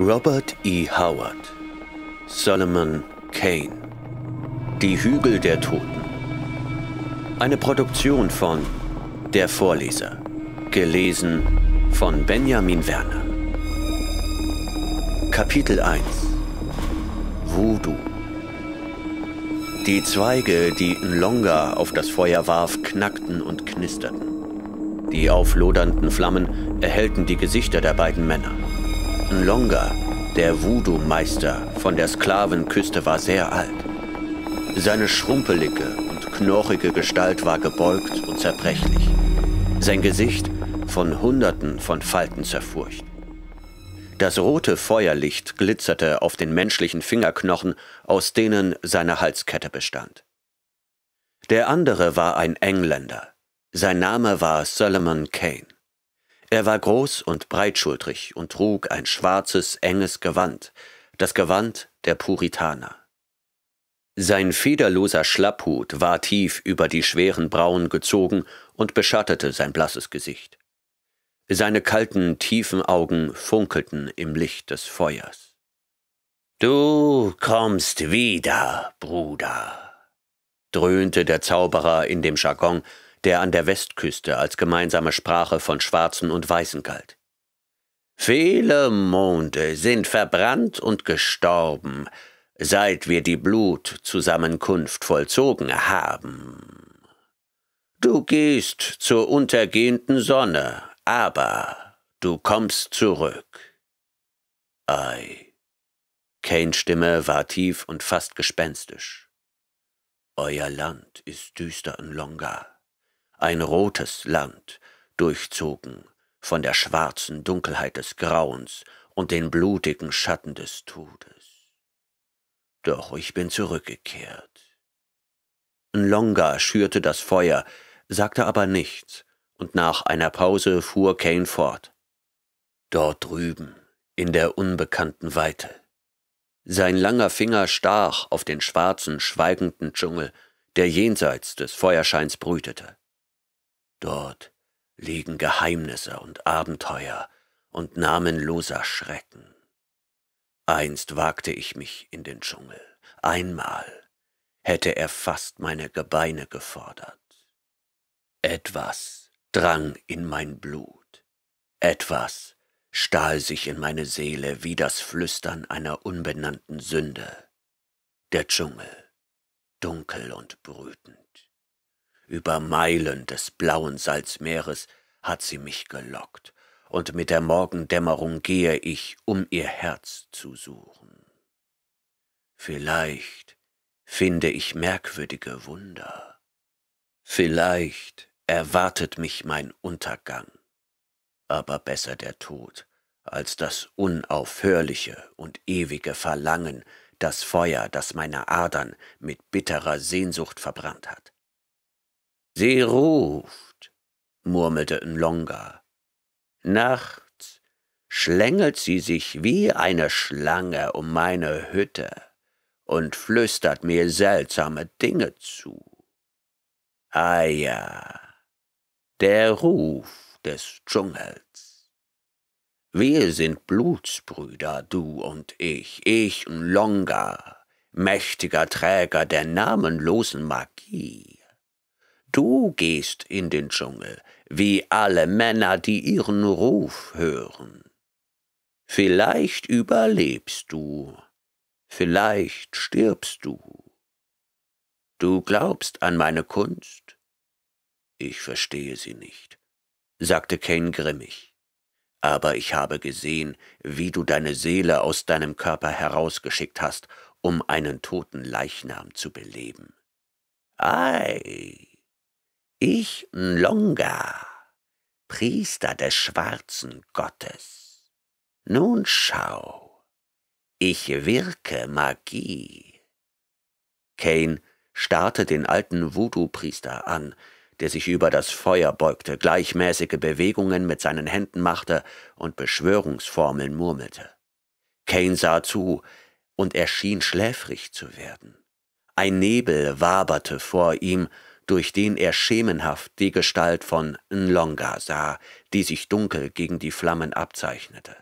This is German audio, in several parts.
Robert E. Howard, Solomon Kane, Die Hügel der Toten. Eine Produktion von Der Vorleser, gelesen von Benjamin Werner. Kapitel 1 Voodoo Die Zweige, die Nlonga auf das Feuer warf, knackten und knisterten. Die auflodernden Flammen erhellten die Gesichter der beiden Männer. Captain Longa, der Voodoo-Meister von der Sklavenküste, war sehr alt. Seine schrumpelige und knorrige Gestalt war gebeugt und zerbrechlich. Sein Gesicht von Hunderten von Falten zerfurcht. Das rote Feuerlicht glitzerte auf den menschlichen Fingerknochen, aus denen seine Halskette bestand. Der andere war ein Engländer. Sein Name war Solomon Kane. Er war groß und breitschultrig und trug ein schwarzes, enges Gewand, das Gewand der Puritaner. Sein federloser Schlapphut war tief über die schweren Brauen gezogen und beschattete sein blasses Gesicht. Seine kalten, tiefen Augen funkelten im Licht des Feuers. Du kommst wieder, Bruder, dröhnte der Zauberer in dem Jargon, der an der Westküste als gemeinsame Sprache von Schwarzen und Weißen galt. Viele Monde sind verbrannt und gestorben, seit wir die Blutzusammenkunft vollzogen haben. Du gehst zur untergehenden Sonne, aber du kommst zurück. Ei. Kanes Stimme war tief und fast gespenstisch. Euer Land ist düster in Longa ein rotes Land, durchzogen von der schwarzen Dunkelheit des Grauens und den blutigen Schatten des Todes. Doch ich bin zurückgekehrt. Longa schürte das Feuer, sagte aber nichts, und nach einer Pause fuhr Kane fort. Dort drüben, in der unbekannten Weite. Sein langer Finger stach auf den schwarzen, schweigenden Dschungel, der jenseits des Feuerscheins brütete. Dort liegen Geheimnisse und Abenteuer und namenloser Schrecken. Einst wagte ich mich in den Dschungel, einmal hätte er fast meine Gebeine gefordert. Etwas drang in mein Blut, etwas stahl sich in meine Seele wie das Flüstern einer unbenannten Sünde. Der Dschungel, dunkel und brütend über Meilen des blauen Salzmeeres hat sie mich gelockt, und mit der Morgendämmerung gehe ich, um ihr Herz zu suchen. Vielleicht finde ich merkwürdige Wunder, vielleicht erwartet mich mein Untergang, aber besser der Tod als das unaufhörliche und ewige Verlangen, das Feuer, das meine Adern mit bitterer Sehnsucht verbrannt hat. Sie ruft, murmelte Nlonga. Nachts schlängelt sie sich wie eine Schlange um meine Hütte und flüstert mir seltsame Dinge zu. Ah ja, der Ruf des Dschungels. Wir sind Blutsbrüder, du und ich, ich Nlonga, mächtiger Träger der namenlosen Magie. Du gehst in den Dschungel, wie alle Männer, die ihren Ruf hören. Vielleicht überlebst du, vielleicht stirbst du. Du glaubst an meine Kunst? Ich verstehe sie nicht, sagte Kane grimmig. Aber ich habe gesehen, wie du deine Seele aus deinem Körper herausgeschickt hast, um einen toten Leichnam zu beleben. Ei, ich Nlonga, Priester des schwarzen Gottes. Nun schau, ich wirke Magie. Kane starrte den alten Voodoo-Priester an, der sich über das Feuer beugte, gleichmäßige Bewegungen mit seinen Händen machte und Beschwörungsformeln murmelte. Kane sah zu, und er schien schläfrig zu werden. Ein Nebel waberte vor ihm, durch den er schemenhaft die Gestalt von Nlonga sah, die sich dunkel gegen die Flammen abzeichnete.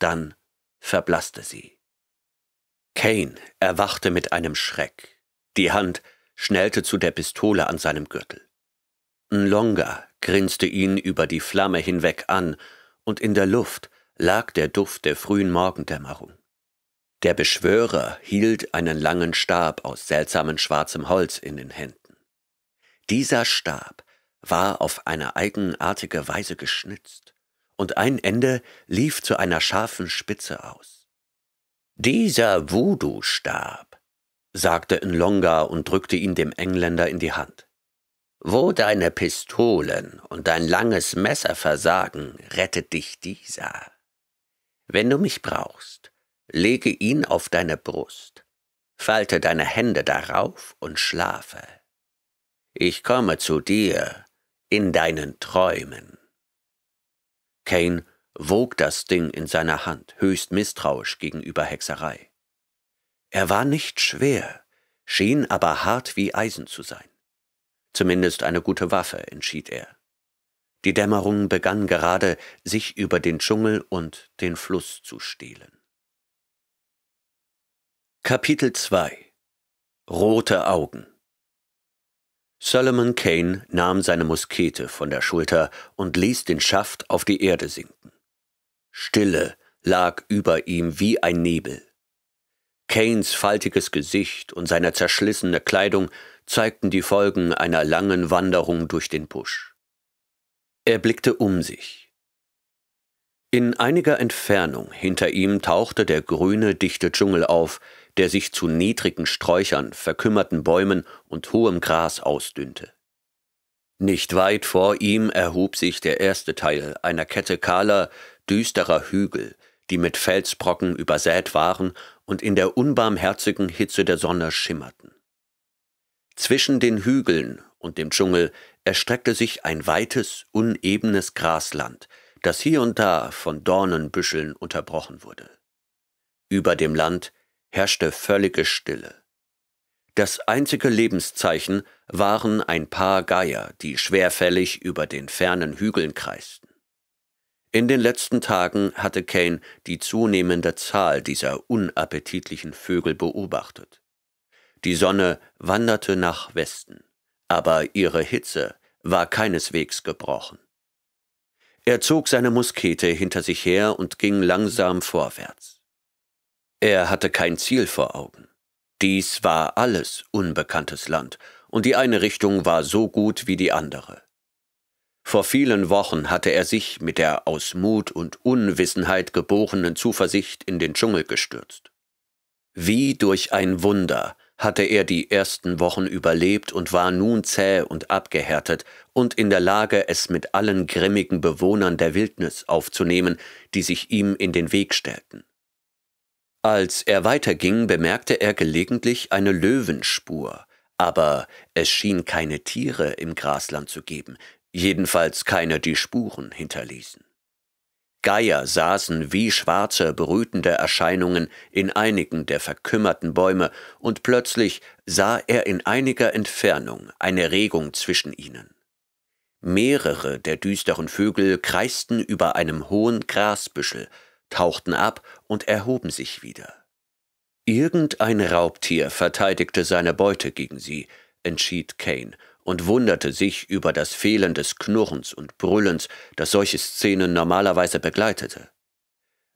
Dann verblasste sie. Kane erwachte mit einem Schreck. Die Hand schnellte zu der Pistole an seinem Gürtel. Nlonga grinste ihn über die Flamme hinweg an, und in der Luft lag der Duft der frühen Morgendämmerung. Der Beschwörer hielt einen langen Stab aus seltsamen schwarzem Holz in den Händen. Dieser Stab war auf eine eigenartige Weise geschnitzt, und ein Ende lief zu einer scharfen Spitze aus. Dieser Voodoo-Stab, sagte Nlonga und drückte ihn dem Engländer in die Hand. Wo deine Pistolen und dein langes Messer versagen, rettet dich dieser. Wenn du mich brauchst, lege ihn auf deine Brust, falte deine Hände darauf und schlafe. Ich komme zu dir in deinen Träumen. Kane wog das Ding in seiner Hand, höchst misstrauisch gegenüber Hexerei. Er war nicht schwer, schien aber hart wie Eisen zu sein. Zumindest eine gute Waffe, entschied er. Die Dämmerung begann gerade, sich über den Dschungel und den Fluss zu stehlen. Kapitel 2 Rote Augen Solomon Kane nahm seine Muskete von der Schulter und ließ den Schaft auf die Erde sinken. Stille lag über ihm wie ein Nebel. Kanes faltiges Gesicht und seine zerschlissene Kleidung zeigten die Folgen einer langen Wanderung durch den Busch. Er blickte um sich. In einiger Entfernung hinter ihm tauchte der grüne, dichte Dschungel auf, der sich zu niedrigen Sträuchern, verkümmerten Bäumen und hohem Gras ausdünnte. Nicht weit vor ihm erhob sich der erste Teil einer Kette kahler, düsterer Hügel, die mit Felsbrocken übersät waren und in der unbarmherzigen Hitze der Sonne schimmerten. Zwischen den Hügeln und dem Dschungel erstreckte sich ein weites, unebenes Grasland, das hier und da von Dornenbüscheln unterbrochen wurde. Über dem Land herrschte völlige Stille. Das einzige Lebenszeichen waren ein paar Geier, die schwerfällig über den fernen Hügeln kreisten. In den letzten Tagen hatte Kane die zunehmende Zahl dieser unappetitlichen Vögel beobachtet. Die Sonne wanderte nach Westen, aber ihre Hitze war keineswegs gebrochen. Er zog seine Muskete hinter sich her und ging langsam vorwärts. Er hatte kein Ziel vor Augen. Dies war alles unbekanntes Land, und die eine Richtung war so gut wie die andere. Vor vielen Wochen hatte er sich mit der aus Mut und Unwissenheit geborenen Zuversicht in den Dschungel gestürzt. Wie durch ein Wunder hatte er die ersten Wochen überlebt und war nun zäh und abgehärtet und in der Lage, es mit allen grimmigen Bewohnern der Wildnis aufzunehmen, die sich ihm in den Weg stellten. Als er weiterging, bemerkte er gelegentlich eine Löwenspur, aber es schien keine Tiere im Grasland zu geben, jedenfalls keine, die Spuren hinterließen. Geier saßen wie schwarze, brütende Erscheinungen in einigen der verkümmerten Bäume, und plötzlich sah er in einiger Entfernung eine Regung zwischen ihnen. Mehrere der düsteren Vögel kreisten über einem hohen Grasbüschel, tauchten ab und erhoben sich wieder. Irgendein Raubtier verteidigte seine Beute gegen sie, entschied Kane und wunderte sich über das Fehlen des Knurrens und Brüllens, das solche Szenen normalerweise begleitete.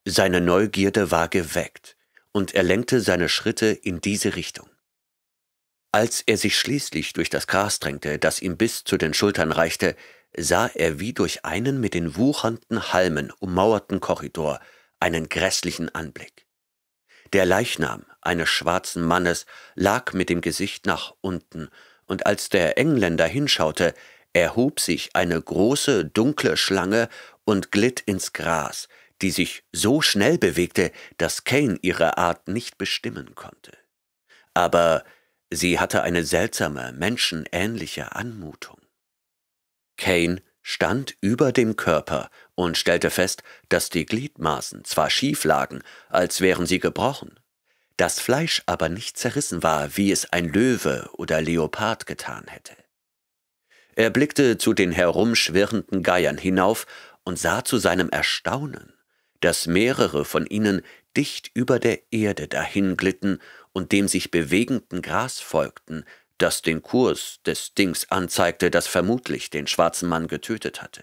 Seine Neugierde war geweckt, und er lenkte seine Schritte in diese Richtung. Als er sich schließlich durch das Gras drängte, das ihm bis zu den Schultern reichte, sah er wie durch einen mit den wuchernden Halmen ummauerten Korridor einen grässlichen Anblick. Der Leichnam eines schwarzen Mannes lag mit dem Gesicht nach unten, und als der Engländer hinschaute, erhob sich eine große, dunkle Schlange und glitt ins Gras, die sich so schnell bewegte, dass Kane ihre Art nicht bestimmen konnte. Aber sie hatte eine seltsame, menschenähnliche Anmutung. Kane stand über dem Körper und stellte fest, dass die Gliedmaßen zwar schief lagen, als wären sie gebrochen, das Fleisch aber nicht zerrissen war, wie es ein Löwe oder Leopard getan hätte. Er blickte zu den herumschwirrenden Geiern hinauf und sah zu seinem Erstaunen, dass mehrere von ihnen dicht über der Erde dahinglitten und dem sich bewegenden Gras folgten, das den Kurs des Dings anzeigte, das vermutlich den schwarzen Mann getötet hatte.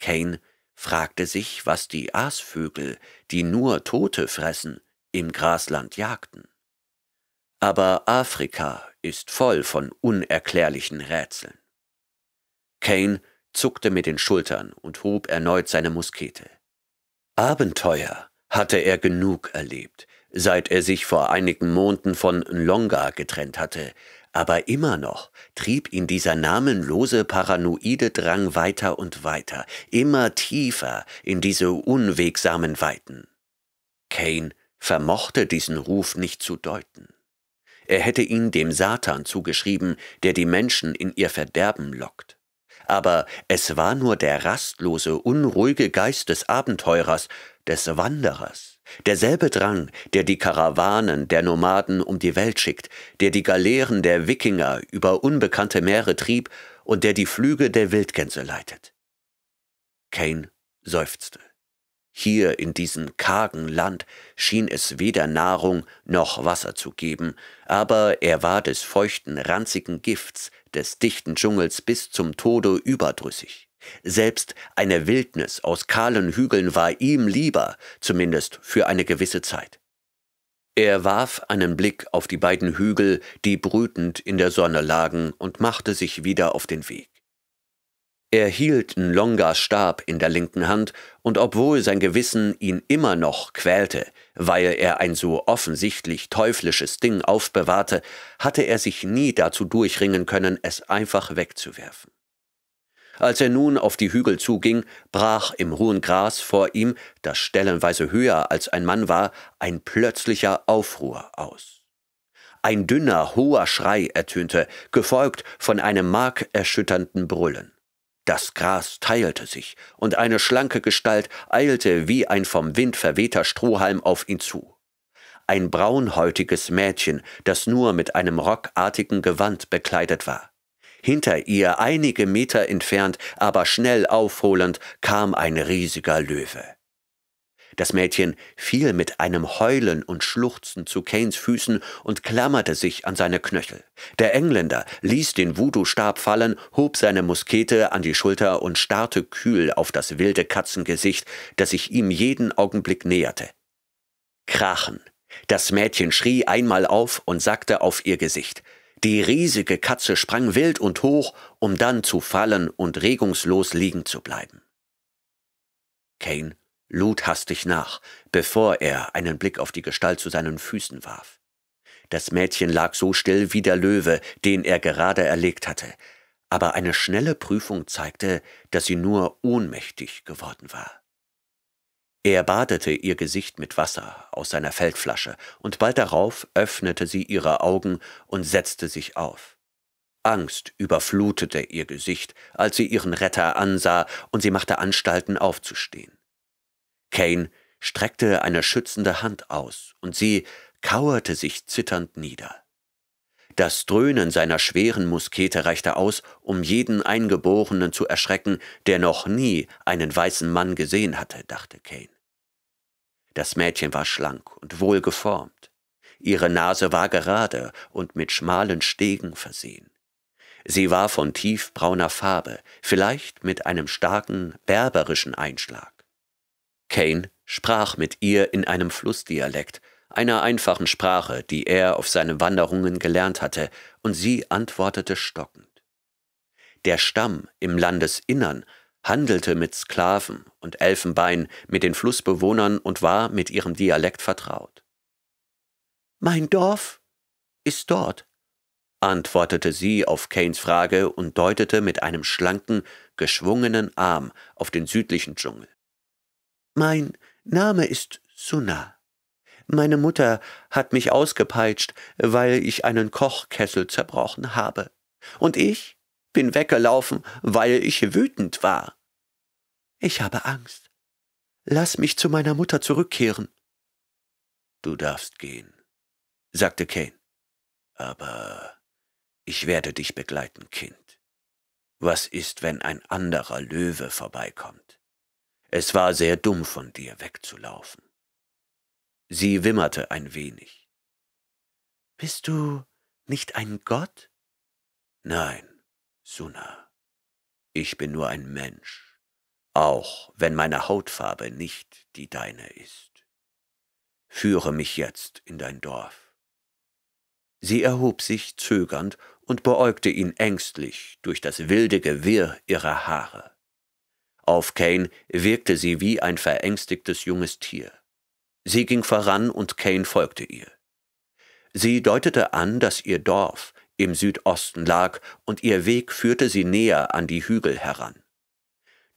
Kane fragte sich, was die Aasvögel, die nur Tote fressen, im Grasland jagten. Aber Afrika ist voll von unerklärlichen Rätseln. Kane zuckte mit den Schultern und hob erneut seine Muskete. Abenteuer hatte er genug erlebt, seit er sich vor einigen Monaten von Longa getrennt hatte, aber immer noch trieb ihn dieser namenlose paranoide Drang weiter und weiter, immer tiefer in diese unwegsamen Weiten. Kane vermochte diesen Ruf nicht zu deuten. Er hätte ihn dem Satan zugeschrieben, der die Menschen in ihr Verderben lockt. Aber es war nur der rastlose, unruhige Geist des Abenteurers, des Wanderers. Derselbe Drang, der die Karawanen der Nomaden um die Welt schickt, der die Galeeren der Wikinger über unbekannte Meere trieb und der die Flüge der Wildgänse leitet. Kane seufzte. Hier in diesem kargen Land schien es weder Nahrung noch Wasser zu geben, aber er war des feuchten, ranzigen Gifts des dichten Dschungels bis zum Tode überdrüssig. Selbst eine Wildnis aus kahlen Hügeln war ihm lieber, zumindest für eine gewisse Zeit. Er warf einen Blick auf die beiden Hügel, die brütend in der Sonne lagen, und machte sich wieder auf den Weg. Er hielt Nlongas Stab in der linken Hand, und obwohl sein Gewissen ihn immer noch quälte, weil er ein so offensichtlich teuflisches Ding aufbewahrte, hatte er sich nie dazu durchringen können, es einfach wegzuwerfen. Als er nun auf die Hügel zuging, brach im hohen Gras vor ihm, das stellenweise höher als ein Mann war, ein plötzlicher Aufruhr aus. Ein dünner, hoher Schrei ertönte, gefolgt von einem markerschütternden Brüllen. Das Gras teilte sich, und eine schlanke Gestalt eilte wie ein vom Wind verwehter Strohhalm auf ihn zu. Ein braunhäutiges Mädchen, das nur mit einem rockartigen Gewand bekleidet war. Hinter ihr, einige Meter entfernt, aber schnell aufholend, kam ein riesiger Löwe. Das Mädchen fiel mit einem Heulen und Schluchzen zu Kanes Füßen und klammerte sich an seine Knöchel. Der Engländer ließ den Voodoo-Stab fallen, hob seine Muskete an die Schulter und starrte kühl auf das wilde Katzengesicht, das sich ihm jeden Augenblick näherte. Krachen. Das Mädchen schrie einmal auf und sackte auf ihr Gesicht. Die riesige Katze sprang wild und hoch, um dann zu fallen und regungslos liegen zu bleiben. Kane lud hastig nach, bevor er einen Blick auf die Gestalt zu seinen Füßen warf. Das Mädchen lag so still wie der Löwe, den er gerade erlegt hatte, aber eine schnelle Prüfung zeigte, dass sie nur ohnmächtig geworden war. Er badete ihr Gesicht mit Wasser aus seiner Feldflasche, und bald darauf öffnete sie ihre Augen und setzte sich auf. Angst überflutete ihr Gesicht, als sie ihren Retter ansah, und sie machte Anstalten aufzustehen. Kane streckte eine schützende Hand aus, und sie kauerte sich zitternd nieder. Das Dröhnen seiner schweren Muskete reichte aus, um jeden Eingeborenen zu erschrecken, der noch nie einen weißen Mann gesehen hatte, dachte Kane. Das Mädchen war schlank und wohlgeformt. Ihre Nase war gerade und mit schmalen Stegen versehen. Sie war von tiefbrauner Farbe, vielleicht mit einem starken berberischen Einschlag. Kane sprach mit ihr in einem Flussdialekt, einer einfachen Sprache, die er auf seinen Wanderungen gelernt hatte, und sie antwortete stockend. Der Stamm im Landesinnern handelte mit Sklaven und Elfenbein, mit den Flussbewohnern und war mit ihrem Dialekt vertraut. Mein Dorf ist dort, antwortete sie auf Kanes Frage und deutete mit einem schlanken, geschwungenen Arm auf den südlichen Dschungel. Mein Name ist Sunna. Meine Mutter hat mich ausgepeitscht, weil ich einen Kochkessel zerbrochen habe. Und ich bin weggelaufen, weil ich wütend war. Ich habe Angst. Lass mich zu meiner Mutter zurückkehren. Du darfst gehen, sagte Kane. Aber ich werde dich begleiten, Kind. Was ist, wenn ein anderer Löwe vorbeikommt? Es war sehr dumm von dir wegzulaufen. Sie wimmerte ein wenig. Bist du nicht ein Gott? Nein, Suna, ich bin nur ein Mensch, auch wenn meine Hautfarbe nicht die deine ist. Führe mich jetzt in dein Dorf. Sie erhob sich zögernd und beäugte ihn ängstlich durch das wilde Gewirr ihrer Haare. Auf Kane wirkte sie wie ein verängstigtes junges Tier. Sie ging voran und Kane folgte ihr. Sie deutete an, dass ihr Dorf im Südosten lag, und ihr Weg führte sie näher an die Hügel heran.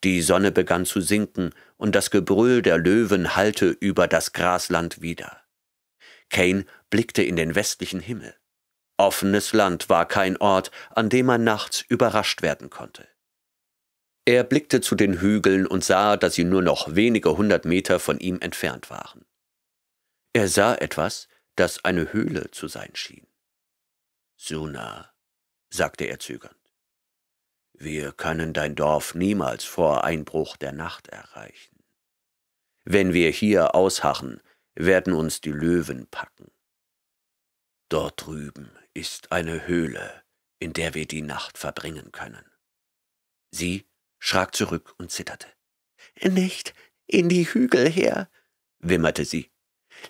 Die Sonne begann zu sinken, und das Gebrüll der Löwen hallte über das Grasland wieder. Kane blickte in den westlichen Himmel. Offenes Land war kein Ort, an dem man nachts überrascht werden konnte. Er blickte zu den Hügeln und sah, dass sie nur noch wenige hundert Meter von ihm entfernt waren. Er sah etwas, das eine Höhle zu sein schien. Suna, sagte er zögernd, wir können dein Dorf niemals vor Einbruch der Nacht erreichen. Wenn wir hier ausharren, werden uns die Löwen packen. Dort drüben ist eine Höhle, in der wir die Nacht verbringen können. Sie schrak zurück und zitterte. Nicht in die Hügel her, wimmerte sie.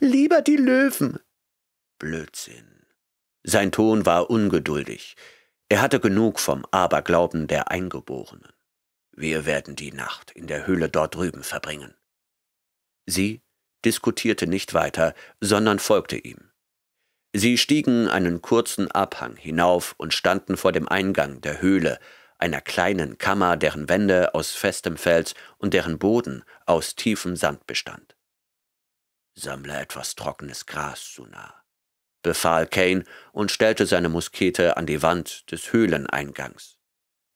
Lieber die Löwen. Blödsinn, sein Ton war ungeduldig. Er hatte genug vom Aberglauben der Eingeborenen. Wir werden die Nacht in der Höhle dort drüben verbringen. Sie diskutierte nicht weiter, sondern folgte ihm. Sie stiegen einen kurzen Abhang hinauf und standen vor dem Eingang der Höhle, einer kleinen Kammer, deren Wände aus festem Fels und deren Boden aus tiefem Sand bestand. Sammle etwas trockenes Gras, Suna, befahl Kane und stellte seine Muskete an die Wand des Höhleneingangs.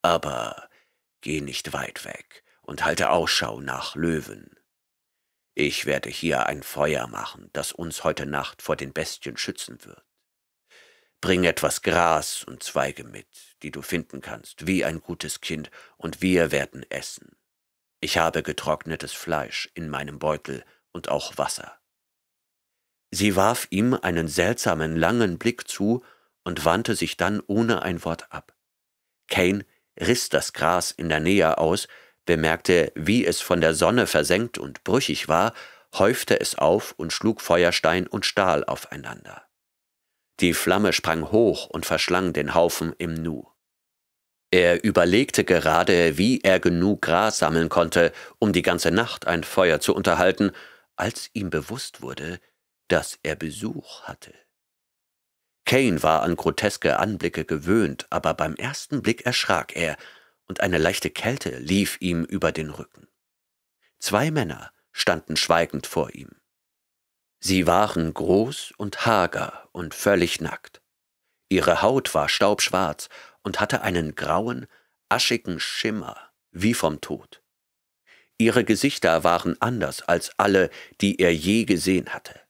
Aber geh nicht weit weg und halte Ausschau nach Löwen. Ich werde hier ein Feuer machen, das uns heute Nacht vor den Bestien schützen wird. Bring etwas Gras und Zweige mit, die du finden kannst, wie ein gutes Kind, und wir werden essen. Ich habe getrocknetes Fleisch in meinem Beutel und auch Wasser. Sie warf ihm einen seltsamen langen Blick zu und wandte sich dann ohne ein Wort ab. Kane riss das Gras in der Nähe aus, bemerkte, wie es von der Sonne versenkt und brüchig war, häufte es auf und schlug Feuerstein und Stahl aufeinander. Die Flamme sprang hoch und verschlang den Haufen im Nu. Er überlegte gerade, wie er genug Gras sammeln konnte, um die ganze Nacht ein Feuer zu unterhalten, als ihm bewusst wurde, dass er Besuch hatte. Kane war an groteske Anblicke gewöhnt, aber beim ersten Blick erschrak er, und eine leichte Kälte lief ihm über den Rücken. Zwei Männer standen schweigend vor ihm. Sie waren groß und hager und völlig nackt. Ihre Haut war staubschwarz und hatte einen grauen, aschigen Schimmer, wie vom Tod. Ihre Gesichter waren anders als alle, die er je gesehen hatte.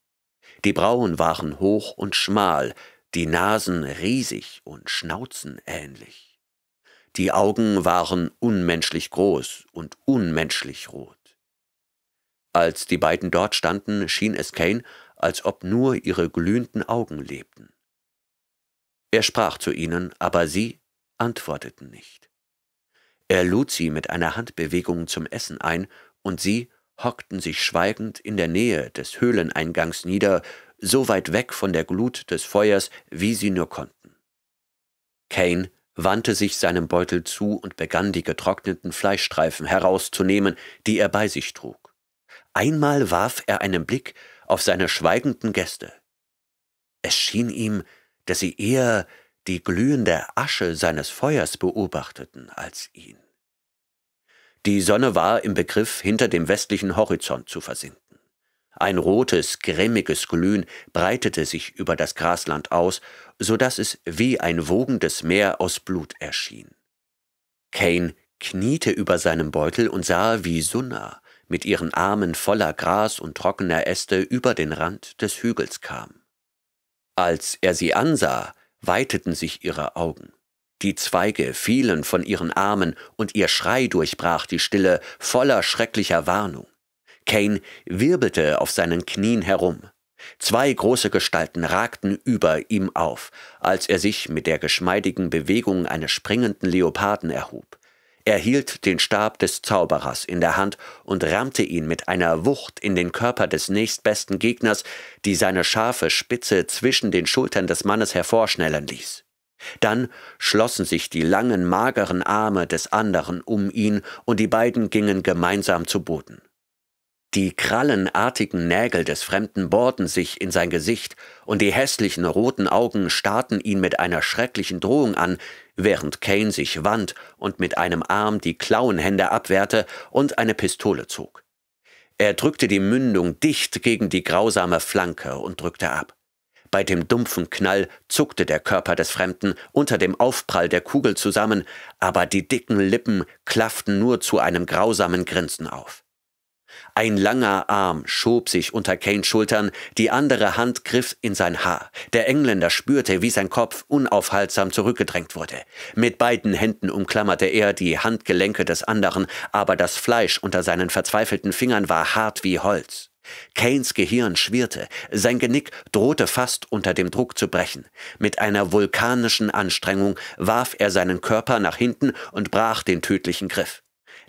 Die Brauen waren hoch und schmal, die Nasen riesig und schnauzenähnlich. Die Augen waren unmenschlich groß und unmenschlich rot. Als die beiden dort standen, schien es Kane, als ob nur ihre glühenden Augen lebten. Er sprach zu ihnen, aber sie antworteten nicht. Er lud sie mit einer Handbewegung zum Essen ein, und sie hockten sich schweigend in der Nähe des Höhleneingangs nieder, so weit weg von der Glut des Feuers, wie sie nur konnten. Kane wandte sich seinem Beutel zu und begann die getrockneten Fleischstreifen herauszunehmen, die er bei sich trug. Einmal warf er einen Blick auf seine schweigenden Gäste. Es schien ihm, dass sie eher die glühende Asche seines Feuers beobachteten als ihn. Die Sonne war im Begriff, hinter dem westlichen Horizont zu versinken. Ein rotes, grimmiges Glühen breitete sich über das Grasland aus, so dass es wie ein wogendes Meer aus Blut erschien. Kane kniete über seinem Beutel und sah, wie Sunna mit ihren Armen voller Gras und trockener Äste über den Rand des Hügels kam. Als er sie ansah, weiteten sich ihre Augen. Die Zweige fielen von ihren Armen und ihr Schrei durchbrach die Stille voller schrecklicher Warnung. Kane wirbelte auf seinen Knien herum. Zwei große Gestalten ragten über ihm auf, als er sich mit der geschmeidigen Bewegung eines springenden Leoparden erhob. Er hielt den Stab des Zauberers in der Hand und rammte ihn mit einer Wucht in den Körper des nächstbesten Gegners, die seine scharfe Spitze zwischen den Schultern des Mannes hervorschnellen ließ. Dann schlossen sich die langen, mageren Arme des anderen um ihn, und die beiden gingen gemeinsam zu Boden. Die krallenartigen Nägel des Fremden bohrten sich in sein Gesicht, und die hässlichen roten Augen starrten ihn mit einer schrecklichen Drohung an, während Kane sich wand und mit einem Arm die Klauenhände abwehrte und eine Pistole zog. Er drückte die Mündung dicht gegen die grausame Flanke und drückte ab. Bei dem dumpfen Knall zuckte der Körper des Fremden unter dem Aufprall der Kugel zusammen, aber die dicken Lippen klafften nur zu einem grausamen Grinsen auf. Ein langer Arm schob sich unter Kanes Schultern, die andere Hand griff in sein Haar. Der Engländer spürte, wie sein Kopf unaufhaltsam zurückgedrängt wurde. Mit beiden Händen umklammerte er die Handgelenke des anderen, aber das Fleisch unter seinen verzweifelten Fingern war hart wie Holz. Kanes Gehirn schwirrte, sein Genick drohte fast unter dem Druck zu brechen. Mit einer vulkanischen Anstrengung warf er seinen Körper nach hinten und brach den tödlichen Griff.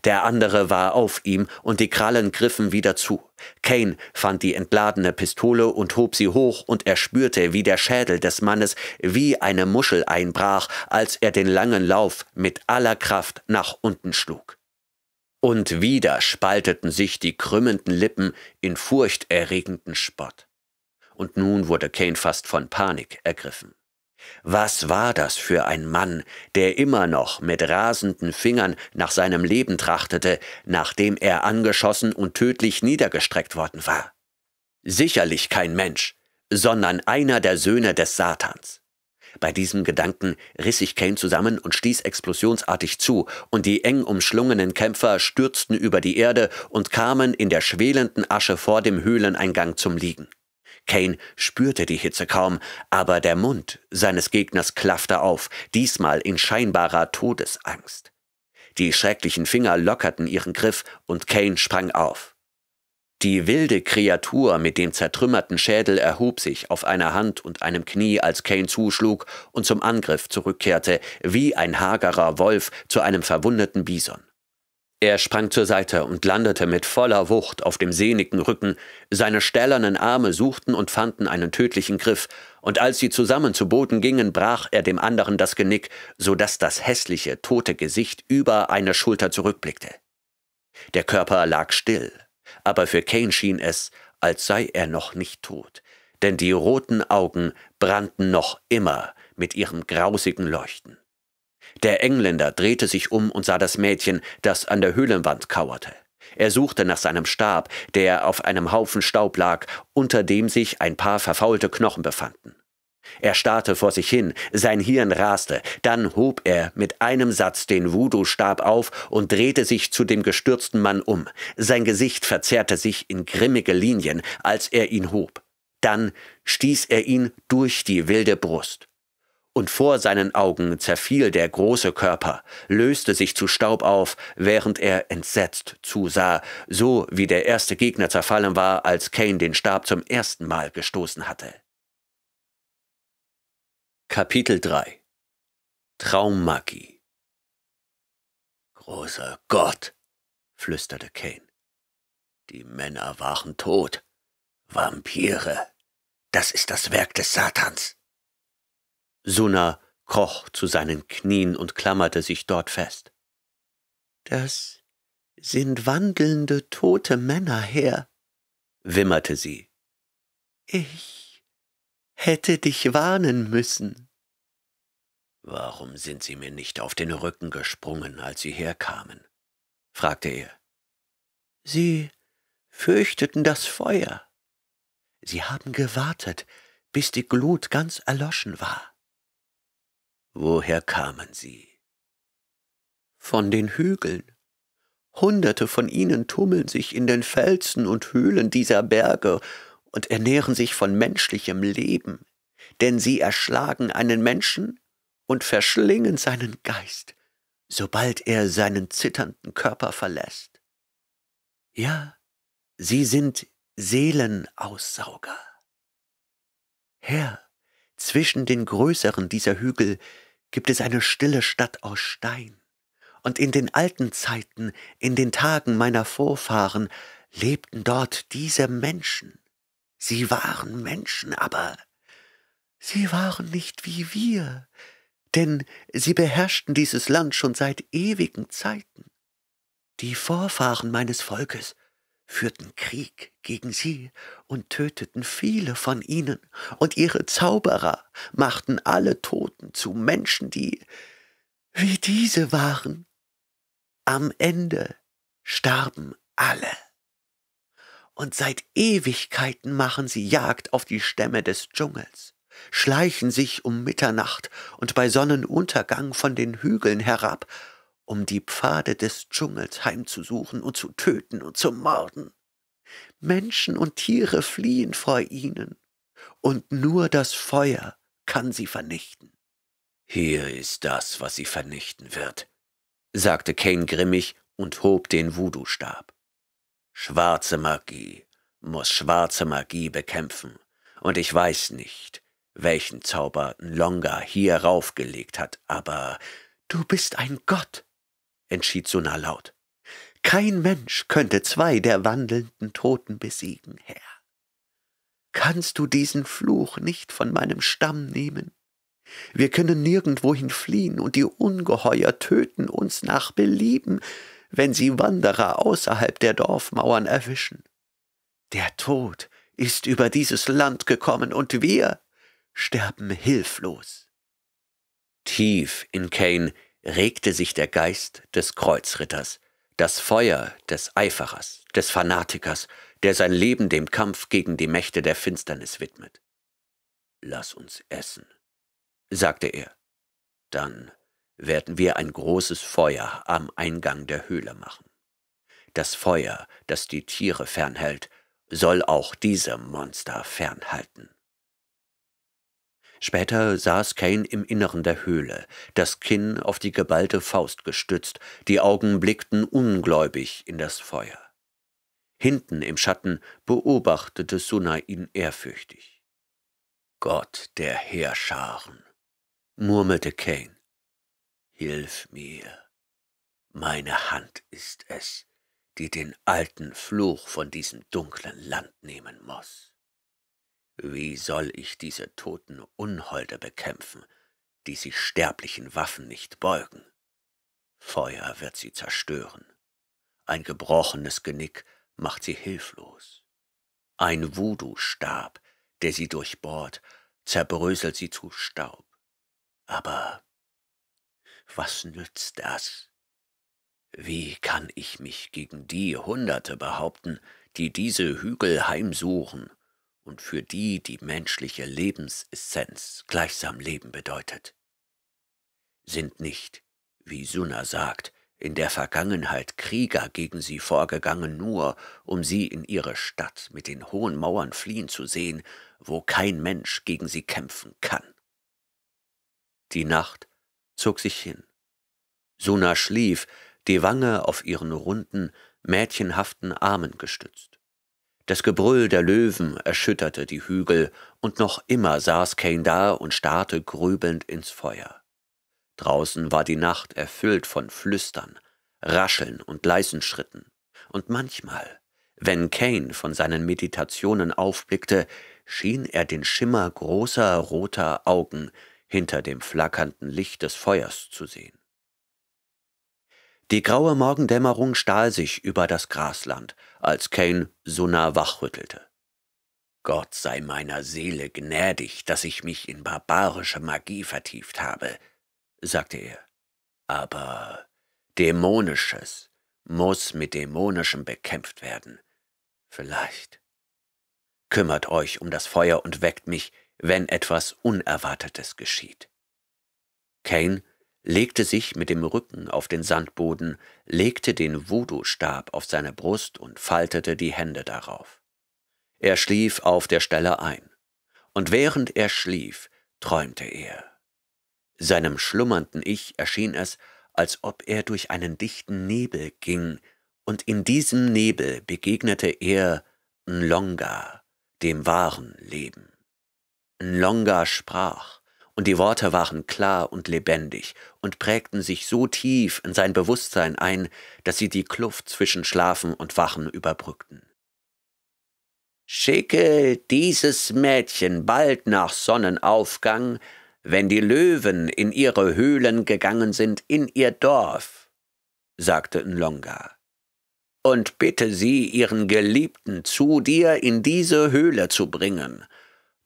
Der andere war auf ihm und die Krallen griffen wieder zu. Kane fand die entladene Pistole und hob sie hoch und er spürte, wie der Schädel des Mannes wie eine Muschel einbrach, als er den langen Lauf mit aller Kraft nach unten schlug. Und wieder spalteten sich die krümmenden Lippen in furchterregenden Spott. Und nun wurde Kane fast von Panik ergriffen. Was war das für ein Mann, der immer noch mit rasenden Fingern nach seinem Leben trachtete, nachdem er angeschossen und tödlich niedergestreckt worden war? Sicherlich kein Mensch, sondern einer der Söhne des Satans. Bei diesem Gedanken riss sich Kane zusammen und stieß explosionsartig zu, und die eng umschlungenen Kämpfer stürzten über die Erde und kamen in der schwelenden Asche vor dem Höhleneingang zum Liegen. Kane spürte die Hitze kaum, aber der Mund seines Gegners klaffte auf, diesmal in scheinbarer Todesangst. Die schrecklichen Finger lockerten ihren Griff und Kane sprang auf. Die wilde Kreatur mit dem zertrümmerten Schädel erhob sich auf einer Hand und einem Knie, als Kane zuschlug und zum Angriff zurückkehrte, wie ein hagerer Wolf zu einem verwundeten Bison. Er sprang zur Seite und landete mit voller Wucht auf dem sehnigen Rücken, seine stählernen Arme suchten und fanden einen tödlichen Griff, und als sie zusammen zu Boden gingen, brach er dem anderen das Genick, so dass das hässliche, tote Gesicht über eine Schulter zurückblickte. Der Körper lag still, aber für Kane schien es, als sei er noch nicht tot, denn die roten Augen brannten noch immer mit ihrem grausigen Leuchten. Der Engländer drehte sich um und sah das Mädchen, das an der Höhlenwand kauerte. Er suchte nach seinem Stab, der auf einem Haufen Staub lag, unter dem sich ein paar verfaulte Knochen befanden. Er starrte vor sich hin, sein Hirn raste, dann hob er mit einem Satz den Voodoo-Stab auf und drehte sich zu dem gestürzten Mann um. Sein Gesicht verzerrte sich in grimmige Linien, als er ihn hob. Dann stieß er ihn durch die wilde Brust. Und vor seinen Augen zerfiel der große Körper, löste sich zu Staub auf, während er entsetzt zusah, so wie der erste Gegner zerfallen war, als Kane den Stab zum ersten Mal gestoßen hatte. Kapitel 3 Traummagie Großer Gott, flüsterte Kane. Die Männer waren tot. Vampire. Das ist das Werk des Satans. Suna kroch zu seinen Knien und klammerte sich dort fest. Das sind wandelnde tote Männer, Herr, wimmerte sie. Ich hätte dich warnen müssen. Warum sind Sie mir nicht auf den Rücken gesprungen, als Sie herkamen? fragte er. Sie fürchteten das Feuer. Sie haben gewartet, bis die Glut ganz erloschen war. Woher kamen Sie? Von den Hügeln. Hunderte von ihnen tummeln sich in den Felsen und Höhlen dieser Berge und ernähren sich von menschlichem Leben, denn sie erschlagen einen Menschen und verschlingen seinen Geist, sobald er seinen zitternden Körper verlässt. Ja, sie sind Seelenaussauger. Herr, zwischen den größeren dieser Hügel gibt es eine stille Stadt aus Stein, und in den alten Zeiten, in den Tagen meiner Vorfahren, lebten dort diese Menschen. Sie waren Menschen, aber sie waren nicht wie wir, denn sie beherrschten dieses Land schon seit ewigen Zeiten. Die Vorfahren meines Volkes führten Krieg gegen sie und töteten viele von ihnen, und ihre Zauberer machten alle Toten zu Menschen, die wie diese waren. Am Ende starben alle und seit Ewigkeiten machen sie Jagd auf die Stämme des Dschungels, schleichen sich um Mitternacht und bei Sonnenuntergang von den Hügeln herab, um die Pfade des Dschungels heimzusuchen und zu töten und zu morden. Menschen und Tiere fliehen vor ihnen, und nur das Feuer kann sie vernichten. Hier ist das, was sie vernichten wird, sagte Kane grimmig und hob den Voodoo-Stab. Schwarze Magie muss schwarze Magie bekämpfen, und ich weiß nicht, welchen Zauber Longa hier raufgelegt hat, aber du bist ein Gott, entschied Suna laut. Kein Mensch könnte zwei der wandelnden Toten besiegen, Herr. Kannst du diesen Fluch nicht von meinem Stamm nehmen? Wir können nirgendwohin fliehen, und die Ungeheuer töten uns nach Belieben wenn sie Wanderer außerhalb der Dorfmauern erwischen. Der Tod ist über dieses Land gekommen und wir sterben hilflos. Tief in Kane regte sich der Geist des Kreuzritters, das Feuer des Eiferers, des Fanatikers, der sein Leben dem Kampf gegen die Mächte der Finsternis widmet. Lass uns essen, sagte er. Dann werden wir ein großes Feuer am Eingang der Höhle machen. Das Feuer, das die Tiere fernhält, soll auch diese Monster fernhalten. Später saß Kane im Inneren der Höhle, das Kinn auf die geballte Faust gestützt, die Augen blickten ungläubig in das Feuer. Hinten im Schatten beobachtete Sunna ihn ehrfürchtig. Gott der Heerscharen, murmelte Kane hilf mir. Meine Hand ist es, die den alten Fluch von diesem dunklen Land nehmen muß. Wie soll ich diese toten Unholde bekämpfen, die sich sterblichen Waffen nicht beugen? Feuer wird sie zerstören. Ein gebrochenes Genick macht sie hilflos. Ein Voodoo-Stab, der sie durchbohrt, zerbröselt sie zu Staub. Aber was nützt das? Wie kann ich mich gegen die Hunderte behaupten, die diese Hügel heimsuchen und für die die menschliche Lebensessenz gleichsam Leben bedeutet? Sind nicht, wie Sunna sagt, in der Vergangenheit Krieger gegen sie vorgegangen, nur um sie in ihre Stadt mit den hohen Mauern fliehen zu sehen, wo kein Mensch gegen sie kämpfen kann. Die Nacht zog sich hin. Suna schlief, die Wange auf ihren runden, mädchenhaften Armen gestützt. Das Gebrüll der Löwen erschütterte die Hügel, und noch immer saß Kane da und starrte grübelnd ins Feuer. Draußen war die Nacht erfüllt von Flüstern, Rascheln und leisen Schritten, und manchmal, wenn Kane von seinen Meditationen aufblickte, schien er den Schimmer großer roter Augen, hinter dem flackernden Licht des Feuers zu sehen. Die graue Morgendämmerung stahl sich über das Grasland, als Kane Sunna wachrüttelte. Gott sei meiner Seele gnädig, dass ich mich in barbarische Magie vertieft habe, sagte er. Aber Dämonisches muss mit Dämonischem bekämpft werden. Vielleicht. Kümmert euch um das Feuer und weckt mich, wenn etwas Unerwartetes geschieht. Kane legte sich mit dem Rücken auf den Sandboden, legte den Voodoo-Stab auf seine Brust und faltete die Hände darauf. Er schlief auf der Stelle ein, und während er schlief, träumte er. Seinem schlummernden Ich erschien es, als ob er durch einen dichten Nebel ging, und in diesem Nebel begegnete er Nlonga, dem wahren Leben. Nlonga sprach, und die Worte waren klar und lebendig und prägten sich so tief in sein Bewusstsein ein, dass sie die Kluft zwischen Schlafen und Wachen überbrückten. Schicke dieses Mädchen bald nach Sonnenaufgang, wenn die Löwen in ihre Höhlen gegangen sind, in ihr Dorf, sagte Nlonga, und bitte sie, ihren Geliebten zu dir in diese Höhle zu bringen,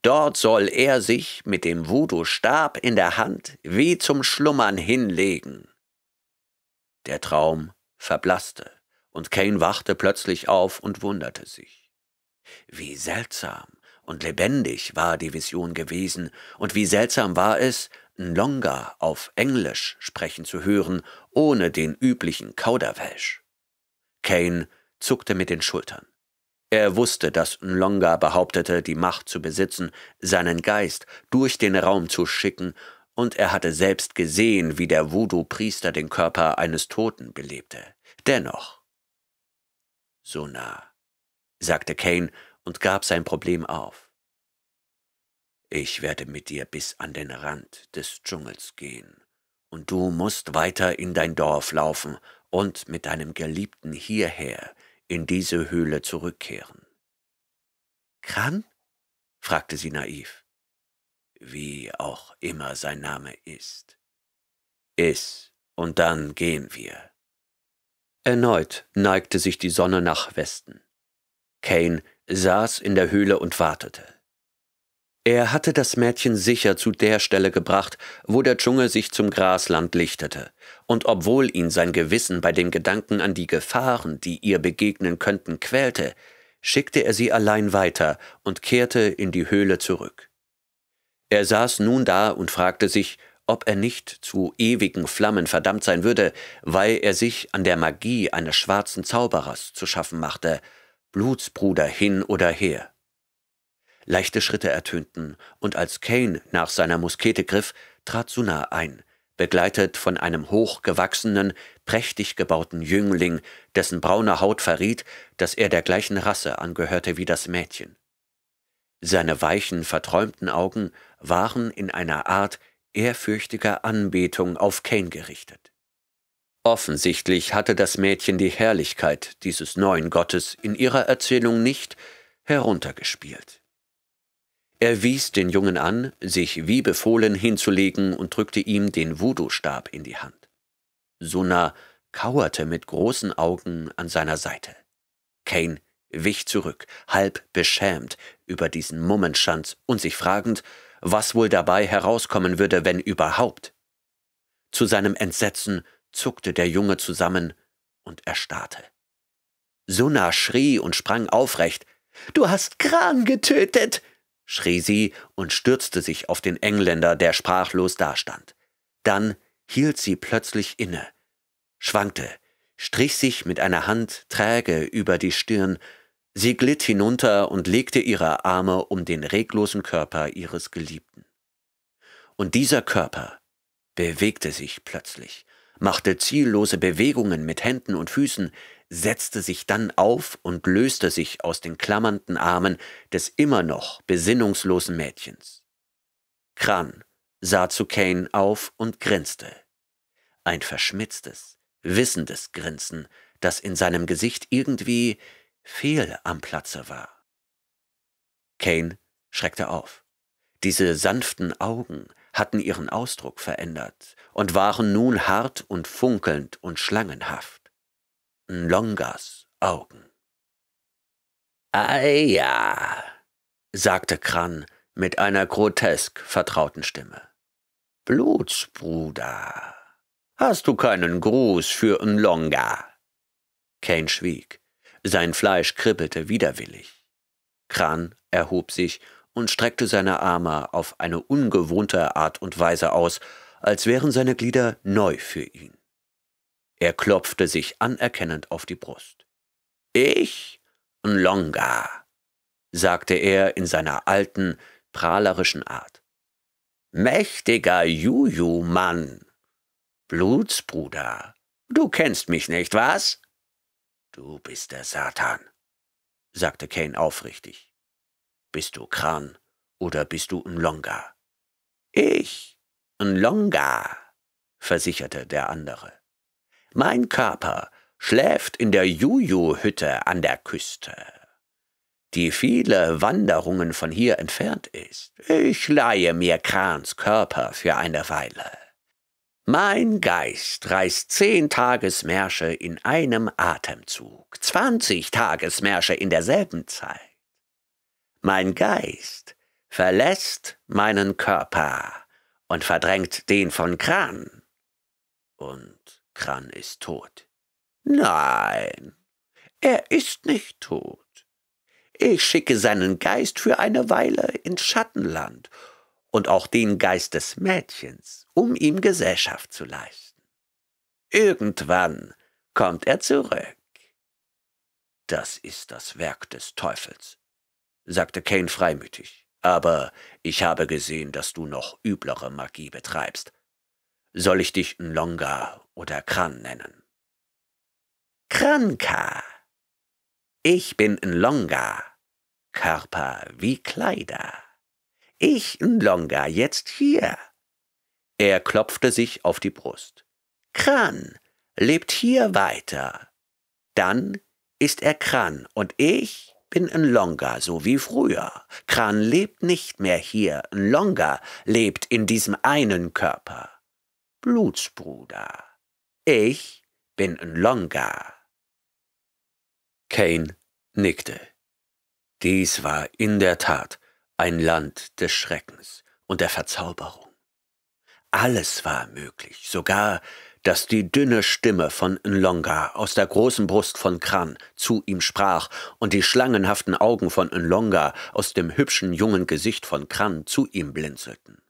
Dort soll er sich mit dem Voodoo-Stab in der Hand wie zum Schlummern hinlegen. Der Traum verblasste, und Kane wachte plötzlich auf und wunderte sich. Wie seltsam und lebendig war die Vision gewesen, und wie seltsam war es, Nlonga auf Englisch sprechen zu hören, ohne den üblichen Kauderwelsch. Kane zuckte mit den Schultern. Er wusste, dass Nlonga behauptete, die Macht zu besitzen, seinen Geist durch den Raum zu schicken, und er hatte selbst gesehen, wie der Voodoo-Priester den Körper eines Toten belebte. Dennoch. So nah, sagte Kane und gab sein Problem auf. Ich werde mit dir bis an den Rand des Dschungels gehen, und du musst weiter in dein Dorf laufen und mit deinem Geliebten hierher, in diese Höhle zurückkehren. Kran? fragte sie naiv. Wie auch immer sein Name ist. Iss, und dann gehen wir. Erneut neigte sich die Sonne nach Westen. Kane saß in der Höhle und wartete. Er hatte das Mädchen sicher zu der Stelle gebracht, wo der Dschungel sich zum Grasland lichtete. Und obwohl ihn sein Gewissen bei dem Gedanken an die Gefahren, die ihr begegnen könnten, quälte, schickte er sie allein weiter und kehrte in die Höhle zurück. Er saß nun da und fragte sich, ob er nicht zu ewigen Flammen verdammt sein würde, weil er sich an der Magie eines schwarzen Zauberers zu schaffen machte, Blutsbruder hin oder her. Leichte Schritte ertönten, und als Kane nach seiner Muskete griff, trat Suna ein, begleitet von einem hochgewachsenen, prächtig gebauten Jüngling, dessen braune Haut verriet, dass er der gleichen Rasse angehörte wie das Mädchen. Seine weichen, verträumten Augen waren in einer Art ehrfürchtiger Anbetung auf Kane gerichtet. Offensichtlich hatte das Mädchen die Herrlichkeit dieses neuen Gottes in ihrer Erzählung nicht heruntergespielt. Er wies den Jungen an, sich wie befohlen hinzulegen und drückte ihm den Voodoo-Stab in die Hand. Suna kauerte mit großen Augen an seiner Seite. Kane wich zurück, halb beschämt über diesen Mummenschanz und sich fragend, was wohl dabei herauskommen würde, wenn überhaupt. Zu seinem Entsetzen zuckte der Junge zusammen und erstarrte. Sunna schrie und sprang aufrecht. Du hast Kran getötet! schrie sie und stürzte sich auf den Engländer, der sprachlos dastand. Dann hielt sie plötzlich inne, schwankte, strich sich mit einer Hand träge über die Stirn, sie glitt hinunter und legte ihre Arme um den reglosen Körper ihres Geliebten. Und dieser Körper bewegte sich plötzlich, machte ziellose Bewegungen mit Händen und Füßen, setzte sich dann auf und löste sich aus den klammernden Armen des immer noch besinnungslosen Mädchens. Kran sah zu Kane auf und grinste. Ein verschmitztes, wissendes Grinsen, das in seinem Gesicht irgendwie fehl am Platze war. Kane schreckte auf. Diese sanften Augen hatten ihren Ausdruck verändert und waren nun hart und funkelnd und schlangenhaft. Nlongas Augen. Ei ah, ja, sagte Kran mit einer grotesk vertrauten Stimme. Blutsbruder, hast du keinen Gruß für Nlonga? Kane schwieg. Sein Fleisch kribbelte widerwillig. Kran erhob sich und streckte seine Arme auf eine ungewohnte Art und Weise aus, als wären seine Glieder neu für ihn. Er klopfte sich anerkennend auf die Brust. Ich? Nlonga, sagte er in seiner alten, prahlerischen Art. Mächtiger Juju-Mann. Blutsbruder, du kennst mich nicht, was? Du bist der Satan, sagte Kane aufrichtig. Bist du Kran oder bist du Nlonga? Ich, Nlonga, versicherte der andere. Mein Körper schläft in der Juju-Hütte an der Küste, die viele Wanderungen von hier entfernt ist. Ich leihe mir Krans Körper für eine Weile. Mein Geist reist zehn Tagesmärsche in einem Atemzug, zwanzig Tagesmärsche in derselben Zeit. Mein Geist verlässt meinen Körper und verdrängt den von Kran. Und Kran ist tot. Nein, er ist nicht tot. Ich schicke seinen Geist für eine Weile ins Schattenland und auch den Geist des Mädchens, um ihm Gesellschaft zu leisten. Irgendwann kommt er zurück. Das ist das Werk des Teufels, sagte Kane freimütig. Aber ich habe gesehen, dass du noch üblere Magie betreibst soll ich dich Nlonga oder Kran nennen. Kranka. Ich bin Nlonga, Körper wie Kleider. Ich Nlonga jetzt hier. Er klopfte sich auf die Brust. Kran lebt hier weiter. Dann ist er Kran und ich bin Nlonga, so wie früher. Kran lebt nicht mehr hier, Nlonga lebt in diesem einen Körper. Blutsbruder. Ich bin Longa. Kane nickte. Dies war in der Tat ein Land des Schreckens und der Verzauberung. Alles war möglich, sogar, dass die dünne Stimme von Nlonga aus der großen Brust von Kran zu ihm sprach und die schlangenhaften Augen von Nlonga aus dem hübschen jungen Gesicht von Kran zu ihm blinzelten.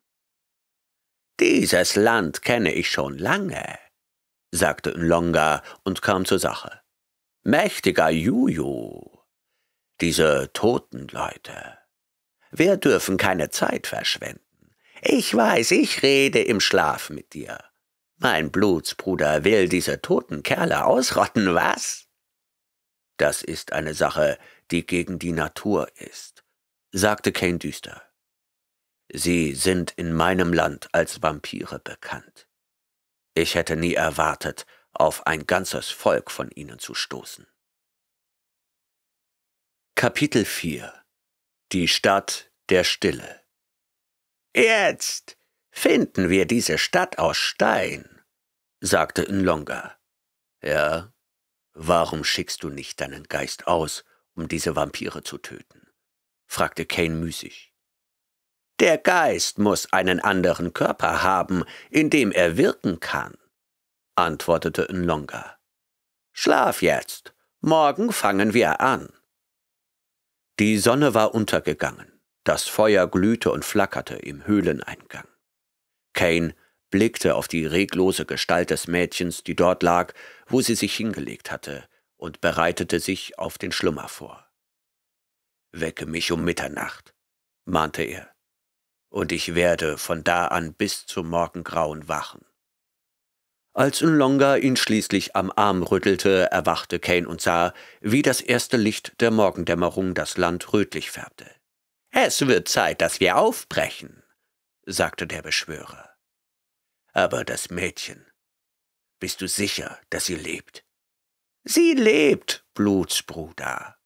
Dieses Land kenne ich schon lange, sagte Nlonga und kam zur Sache. Mächtiger Juju, diese toten Leute. Wir dürfen keine Zeit verschwenden. Ich weiß, ich rede im Schlaf mit dir. Mein Blutsbruder will diese toten Kerle ausrotten, was? Das ist eine Sache, die gegen die Natur ist, sagte Kane düster. Sie sind in meinem Land als Vampire bekannt. Ich hätte nie erwartet, auf ein ganzes Volk von ihnen zu stoßen. Kapitel 4 Die Stadt der Stille Jetzt finden wir diese Stadt aus Stein, sagte Nlonga. Ja, warum schickst du nicht deinen Geist aus, um diese Vampire zu töten? fragte Kane müßig. Der Geist muss einen anderen Körper haben, in dem er wirken kann, antwortete Nlonga. Schlaf jetzt, morgen fangen wir an. Die Sonne war untergegangen, das Feuer glühte und flackerte im Höhleneingang. Kane blickte auf die reglose Gestalt des Mädchens, die dort lag, wo sie sich hingelegt hatte, und bereitete sich auf den Schlummer vor. Wecke mich um Mitternacht, mahnte er und ich werde von da an bis zum Morgengrauen wachen. Als Nlonga ihn schließlich am Arm rüttelte, erwachte Kane und sah, wie das erste Licht der Morgendämmerung das Land rötlich färbte. Es wird Zeit, dass wir aufbrechen, sagte der Beschwörer. Aber das Mädchen, bist du sicher, dass sie lebt? Sie lebt, Blutsbruder.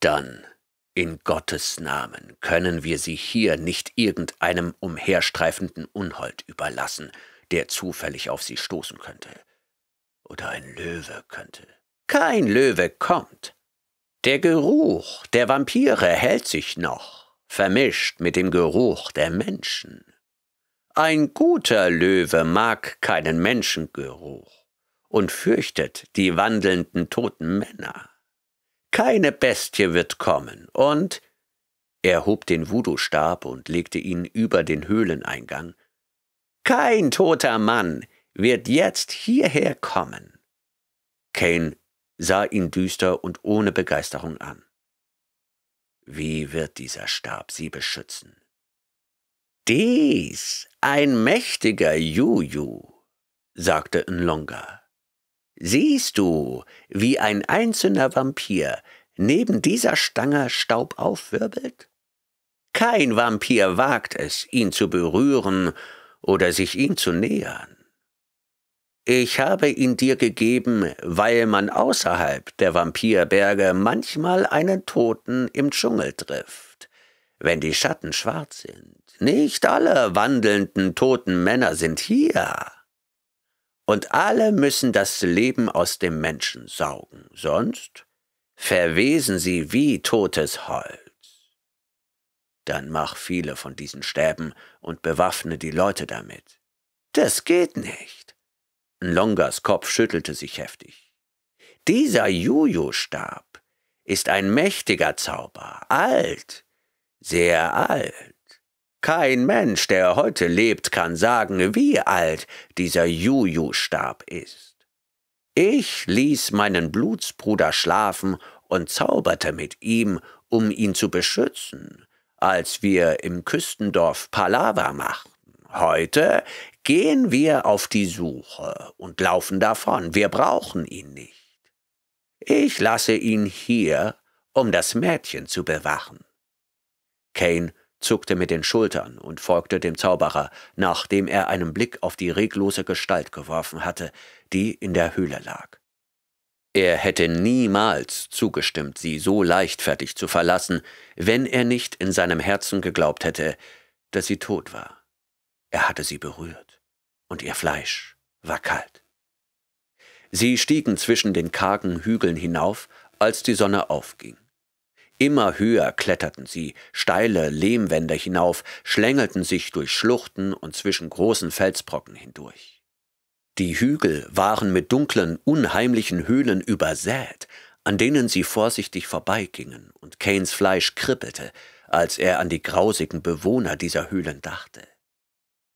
Dann in Gottes Namen können wir sie hier nicht irgendeinem umherstreifenden Unhold überlassen, der zufällig auf sie stoßen könnte. Oder ein Löwe könnte. Kein Löwe kommt. Der Geruch der Vampire hält sich noch, vermischt mit dem Geruch der Menschen. Ein guter Löwe mag keinen Menschengeruch und fürchtet die wandelnden toten Männer. Keine Bestie wird kommen. Und er hob den Voodoo-Stab und legte ihn über den Höhleneingang. Kein toter Mann wird jetzt hierher kommen. Kane sah ihn düster und ohne Begeisterung an. Wie wird dieser Stab sie beschützen? Dies ein mächtiger Juju, sagte Nlonga. Siehst du, wie ein einzelner Vampir neben dieser Stange Staub aufwirbelt? Kein Vampir wagt es, ihn zu berühren oder sich ihm zu nähern. Ich habe ihn dir gegeben, weil man außerhalb der Vampirberge manchmal einen Toten im Dschungel trifft, wenn die Schatten schwarz sind. Nicht alle wandelnden toten Männer sind hier. Und alle müssen das Leben aus dem Menschen saugen, sonst verwesen sie wie totes Holz. Dann mach viele von diesen Stäben und bewaffne die Leute damit. Das geht nicht. Longas Kopf schüttelte sich heftig. Dieser Juju-Stab ist ein mächtiger Zauber, alt, sehr alt. Kein Mensch, der heute lebt, kann sagen, wie alt dieser Juju-Stab ist. Ich ließ meinen Blutsbruder schlafen und zauberte mit ihm, um ihn zu beschützen, als wir im Küstendorf Palaver machten. Heute gehen wir auf die Suche und laufen davon. Wir brauchen ihn nicht. Ich lasse ihn hier, um das Mädchen zu bewachen. Kane zuckte mit den Schultern und folgte dem Zauberer, nachdem er einen Blick auf die reglose Gestalt geworfen hatte, die in der Höhle lag. Er hätte niemals zugestimmt, sie so leichtfertig zu verlassen, wenn er nicht in seinem Herzen geglaubt hätte, dass sie tot war. Er hatte sie berührt, und ihr Fleisch war kalt. Sie stiegen zwischen den kargen Hügeln hinauf, als die Sonne aufging. Immer höher kletterten sie steile Lehmwände hinauf, schlängelten sich durch Schluchten und zwischen großen Felsbrocken hindurch. Die Hügel waren mit dunklen, unheimlichen Höhlen übersät, an denen sie vorsichtig vorbeigingen, und Kanes Fleisch kribbelte, als er an die grausigen Bewohner dieser Höhlen dachte.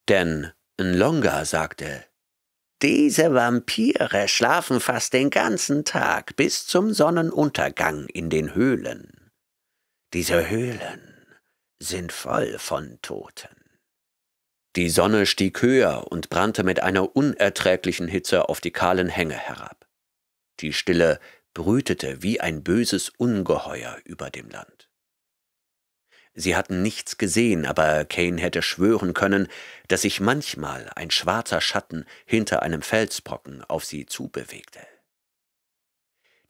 Denn Nlonga sagte, diese Vampire schlafen fast den ganzen Tag bis zum Sonnenuntergang in den Höhlen. Diese Höhlen sind voll von Toten. Die Sonne stieg höher und brannte mit einer unerträglichen Hitze auf die kahlen Hänge herab. Die Stille brütete wie ein böses Ungeheuer über dem Land. Sie hatten nichts gesehen, aber Kane hätte schwören können, dass sich manchmal ein schwarzer Schatten hinter einem Felsbrocken auf sie zubewegte.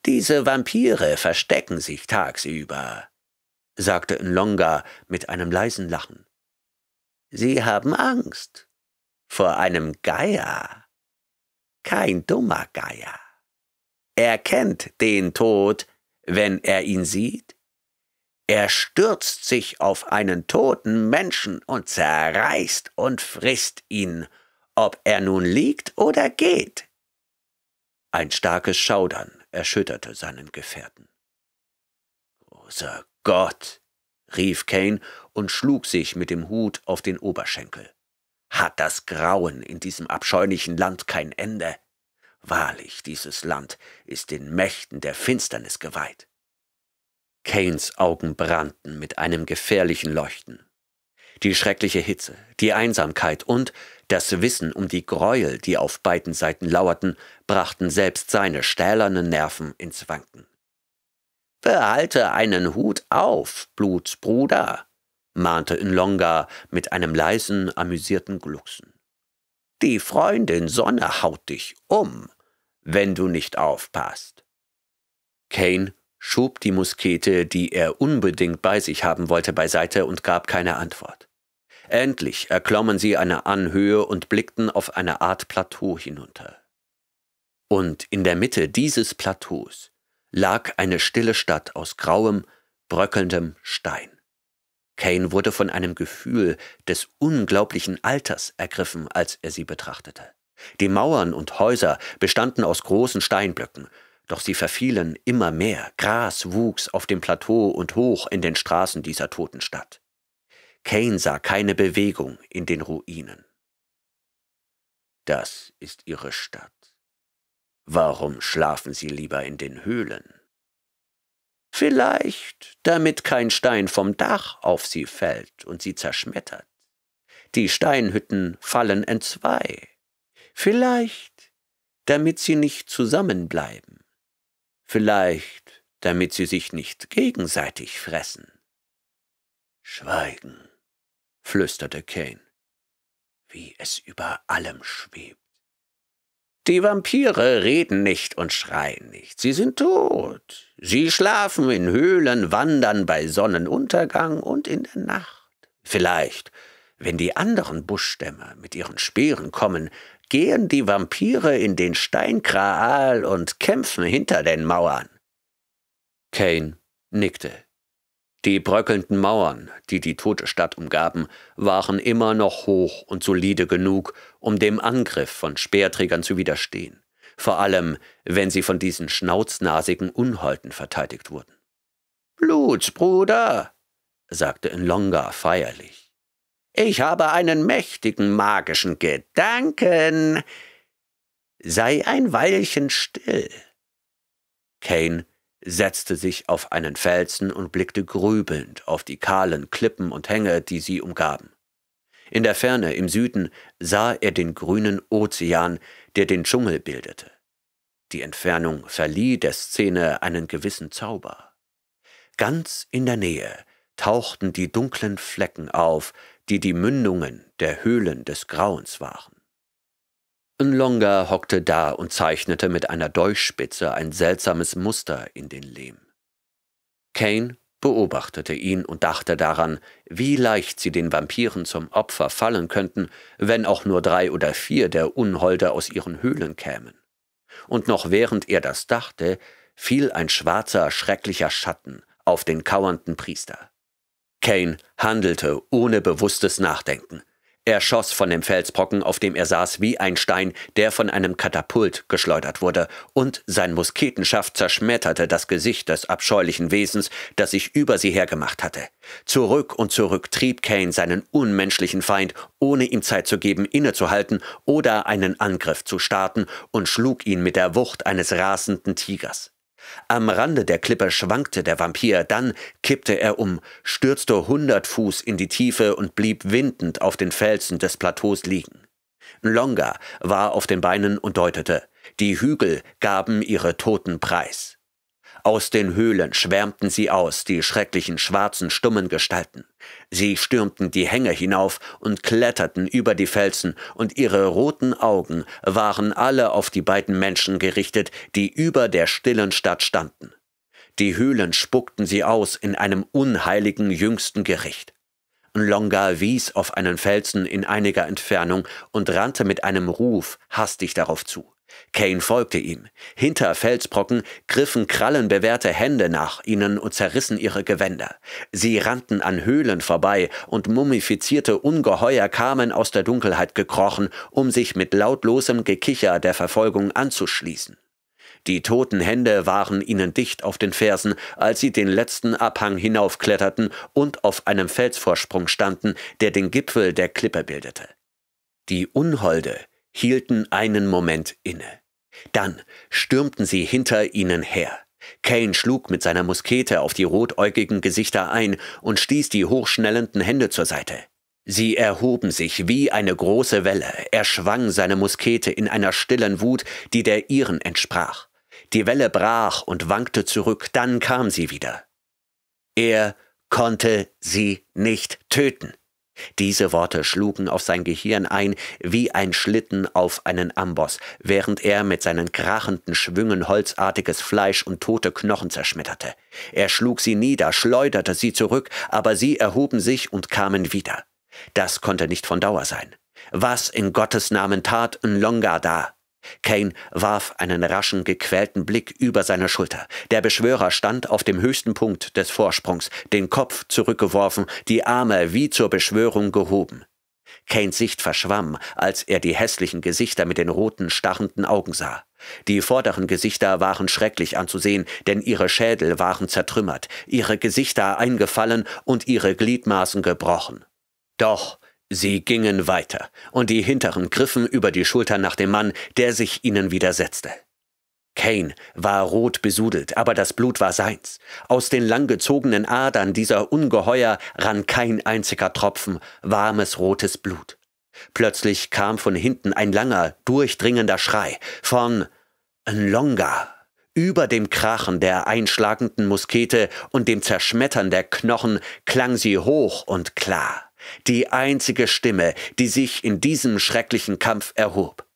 Diese Vampire verstecken sich tagsüber, sagte Nlonga mit einem leisen Lachen. Sie haben Angst vor einem Geier. Kein dummer Geier. Er kennt den Tod, wenn er ihn sieht. Er stürzt sich auf einen toten Menschen und zerreißt und frisst ihn, ob er nun liegt oder geht. Ein starkes Schaudern erschütterte seinen Gefährten. Großer Gott! rief Kane und schlug sich mit dem Hut auf den Oberschenkel. Hat das Grauen in diesem abscheulichen Land kein Ende? Wahrlich, dieses Land ist den Mächten der Finsternis geweiht. Kanes Augen brannten mit einem gefährlichen Leuchten. Die schreckliche Hitze, die Einsamkeit und das Wissen um die Gräuel, die auf beiden Seiten lauerten, brachten selbst seine stählernen Nerven ins Wanken. Behalte einen Hut auf, Blutsbruder, mahnte Nlonga mit einem leisen, amüsierten Glucksen. Die Freundin Sonne haut dich um, wenn du nicht aufpasst. Kane schob die Muskete, die er unbedingt bei sich haben wollte, beiseite und gab keine Antwort. Endlich erklommen sie eine Anhöhe und blickten auf eine Art Plateau hinunter. Und in der Mitte dieses Plateaus lag eine stille Stadt aus grauem, bröckelndem Stein. Kane wurde von einem Gefühl des unglaublichen Alters ergriffen, als er sie betrachtete. Die Mauern und Häuser bestanden aus großen Steinblöcken, doch sie verfielen immer mehr, Gras wuchs auf dem Plateau und hoch in den Straßen dieser toten Stadt. Kane sah keine Bewegung in den Ruinen. Das ist ihre Stadt, Warum schlafen sie lieber in den Höhlen? Vielleicht, damit kein Stein vom Dach auf sie fällt und sie zerschmettert. Die Steinhütten fallen entzwei. Vielleicht, damit sie nicht zusammenbleiben. Vielleicht, damit sie sich nicht gegenseitig fressen. Schweigen, flüsterte Kane, wie es über allem schwebt. Die Vampire reden nicht und schreien nicht, sie sind tot. Sie schlafen in Höhlen, wandern bei Sonnenuntergang und in der Nacht. Vielleicht, wenn die anderen Buschstämme mit ihren Speeren kommen, gehen die Vampire in den Steinkraal und kämpfen hinter den Mauern. Kane nickte. Die bröckelnden Mauern, die die tote Stadt umgaben, waren immer noch hoch und solide genug, um dem Angriff von Speerträgern zu widerstehen, vor allem wenn sie von diesen schnauznasigen Unholden verteidigt wurden. Blutsbruder, sagte Nlonga feierlich, ich habe einen mächtigen magischen Gedanken. Sei ein Weilchen still. Kane setzte sich auf einen Felsen und blickte grübelnd auf die kahlen Klippen und Hänge, die sie umgaben. In der Ferne, im Süden, sah er den grünen Ozean, der den Dschungel bildete. Die Entfernung verlieh der Szene einen gewissen Zauber. Ganz in der Nähe tauchten die dunklen Flecken auf, die die Mündungen der Höhlen des Grauens waren. Nlonga hockte da und zeichnete mit einer Dolchspitze ein seltsames Muster in den Lehm. Kane beobachtete ihn und dachte daran, wie leicht sie den Vampiren zum Opfer fallen könnten, wenn auch nur drei oder vier der Unholde aus ihren Höhlen kämen. Und noch während er das dachte, fiel ein schwarzer, schrecklicher Schatten auf den kauernden Priester. Kane handelte ohne bewusstes Nachdenken. Er schoss von dem Felsbrocken, auf dem er saß, wie ein Stein, der von einem Katapult geschleudert wurde, und sein Musketenschaft zerschmetterte das Gesicht des abscheulichen Wesens, das sich über sie hergemacht hatte. Zurück und zurück trieb Kane seinen unmenschlichen Feind, ohne ihm Zeit zu geben, innezuhalten oder einen Angriff zu starten, und schlug ihn mit der Wucht eines rasenden Tigers. Am Rande der Klippe schwankte der Vampir, dann kippte er um, stürzte hundert Fuß in die Tiefe und blieb windend auf den Felsen des Plateaus liegen. Longa war auf den Beinen und deutete. Die Hügel gaben ihre Toten preis. Aus den Höhlen schwärmten sie aus, die schrecklichen schwarzen stummen Gestalten. Sie stürmten die Hänge hinauf und kletterten über die Felsen, und ihre roten Augen waren alle auf die beiden Menschen gerichtet, die über der stillen Stadt standen. Die Höhlen spuckten sie aus in einem unheiligen jüngsten Gericht. Longa wies auf einen Felsen in einiger Entfernung und rannte mit einem Ruf hastig darauf zu. Kane folgte ihm. Hinter Felsbrocken griffen krallenbewehrte Hände nach ihnen und zerrissen ihre Gewänder. Sie rannten an Höhlen vorbei und mumifizierte Ungeheuer kamen aus der Dunkelheit gekrochen, um sich mit lautlosem Gekicher der Verfolgung anzuschließen. Die toten Hände waren ihnen dicht auf den Fersen, als sie den letzten Abhang hinaufkletterten und auf einem Felsvorsprung standen, der den Gipfel der Klippe bildete. Die Unholde, hielten einen Moment inne. Dann stürmten sie hinter ihnen her. Kane schlug mit seiner Muskete auf die rotäugigen Gesichter ein und stieß die hochschnellenden Hände zur Seite. Sie erhoben sich wie eine große Welle, er schwang seine Muskete in einer stillen Wut, die der ihren entsprach. Die Welle brach und wankte zurück, dann kam sie wieder. Er konnte sie nicht töten. Diese Worte schlugen auf sein Gehirn ein wie ein Schlitten auf einen Amboss, während er mit seinen krachenden Schwüngen holzartiges Fleisch und tote Knochen zerschmetterte. Er schlug sie nieder, schleuderte sie zurück, aber sie erhoben sich und kamen wieder. Das konnte nicht von Dauer sein. Was in Gottes Namen tat N'Longa da? Kane warf einen raschen, gequälten Blick über seine Schulter. Der Beschwörer stand auf dem höchsten Punkt des Vorsprungs, den Kopf zurückgeworfen, die Arme wie zur Beschwörung gehoben. Kanes Sicht verschwamm, als er die hässlichen Gesichter mit den roten, starrenden Augen sah. Die vorderen Gesichter waren schrecklich anzusehen, denn ihre Schädel waren zertrümmert, ihre Gesichter eingefallen und ihre Gliedmaßen gebrochen. Doch Sie gingen weiter, und die Hinteren griffen über die Schulter nach dem Mann, der sich ihnen widersetzte. Kane war rot besudelt, aber das Blut war seins. Aus den langgezogenen Adern dieser Ungeheuer rann kein einziger Tropfen warmes rotes Blut. Plötzlich kam von hinten ein langer, durchdringender Schrei von Longa über dem Krachen der einschlagenden Muskete und dem Zerschmettern der Knochen klang sie hoch und klar die einzige Stimme, die sich in diesem schrecklichen Kampf erhob.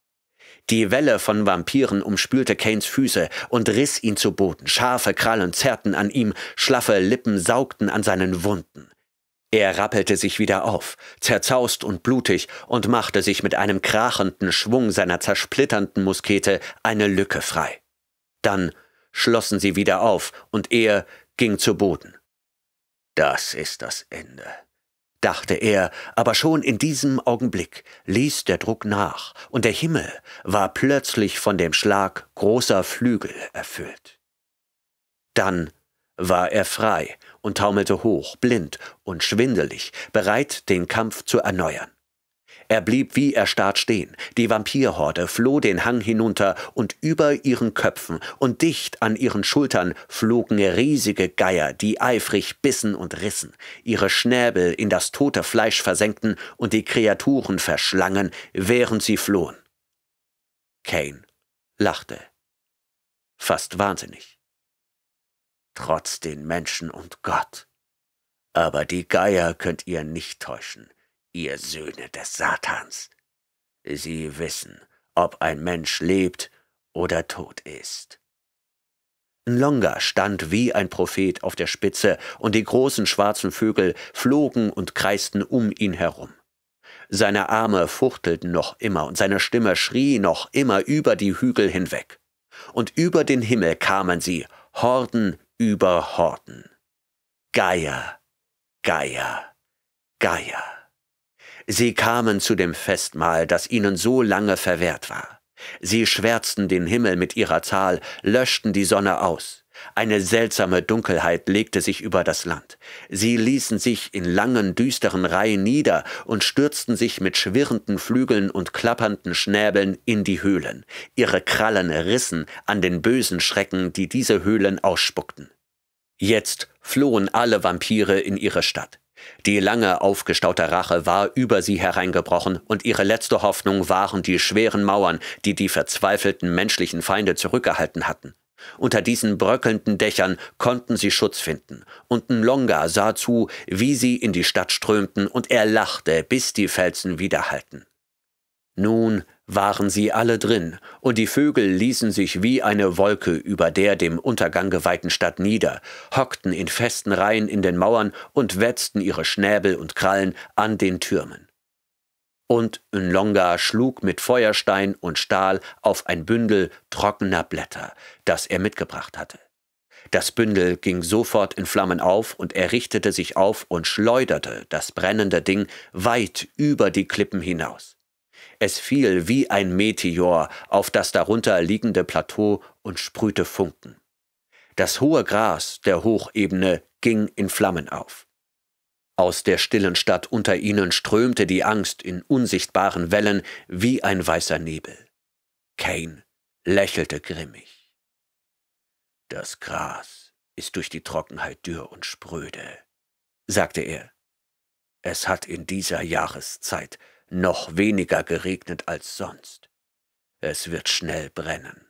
Die Welle von Vampiren umspülte Kanes Füße und riss ihn zu Boden. Scharfe Krallen zerrten an ihm, schlaffe Lippen saugten an seinen Wunden. Er rappelte sich wieder auf, zerzaust und blutig, und machte sich mit einem krachenden Schwung seiner zersplitternden Muskete eine Lücke frei. Dann schlossen sie wieder auf, und er ging zu Boden. Das ist das Ende dachte er, aber schon in diesem Augenblick ließ der Druck nach, und der Himmel war plötzlich von dem Schlag großer Flügel erfüllt. Dann war er frei und taumelte hoch, blind und schwindelig, bereit, den Kampf zu erneuern. Er blieb wie erstarrt stehen. Die Vampirhorde floh den Hang hinunter und über ihren Köpfen und dicht an ihren Schultern flogen riesige Geier, die eifrig bissen und rissen, ihre Schnäbel in das tote Fleisch versenkten und die Kreaturen verschlangen, während sie flohen. Kane lachte. Fast wahnsinnig. Trotz den Menschen und Gott. Aber die Geier könnt ihr nicht täuschen ihr Söhne des Satans. Sie wissen, ob ein Mensch lebt oder tot ist. Longa stand wie ein Prophet auf der Spitze, und die großen schwarzen Vögel flogen und kreisten um ihn herum. Seine Arme fuchtelten noch immer, und seine Stimme schrie noch immer über die Hügel hinweg. Und über den Himmel kamen sie, Horden über Horden. Geier, Geier, Geier. Sie kamen zu dem Festmahl, das ihnen so lange verwehrt war. Sie schwärzten den Himmel mit ihrer Zahl, löschten die Sonne aus. Eine seltsame Dunkelheit legte sich über das Land. Sie ließen sich in langen, düsteren Reihen nieder und stürzten sich mit schwirrenden Flügeln und klappernden Schnäbeln in die Höhlen. Ihre Krallen rissen an den bösen Schrecken, die diese Höhlen ausspuckten. Jetzt flohen alle Vampire in ihre Stadt. Die lange aufgestaute Rache war über sie hereingebrochen, und ihre letzte Hoffnung waren die schweren Mauern, die die verzweifelten menschlichen Feinde zurückgehalten hatten. Unter diesen bröckelnden Dächern konnten sie Schutz finden, und Nlonga sah zu, wie sie in die Stadt strömten, und er lachte, bis die Felsen widerhallten. Nun waren sie alle drin, und die Vögel ließen sich wie eine Wolke über der dem Untergang geweihten Stadt nieder, hockten in festen Reihen in den Mauern und wetzten ihre Schnäbel und Krallen an den Türmen. Und Nlonga schlug mit Feuerstein und Stahl auf ein Bündel trockener Blätter, das er mitgebracht hatte. Das Bündel ging sofort in Flammen auf, und er richtete sich auf und schleuderte das brennende Ding weit über die Klippen hinaus. Es fiel wie ein Meteor auf das darunter liegende Plateau und sprühte Funken. Das hohe Gras der Hochebene ging in Flammen auf. Aus der stillen Stadt unter ihnen strömte die Angst in unsichtbaren Wellen wie ein weißer Nebel. Kane lächelte grimmig. Das Gras ist durch die Trockenheit dürr und spröde, sagte er. Es hat in dieser Jahreszeit noch weniger geregnet als sonst. Es wird schnell brennen.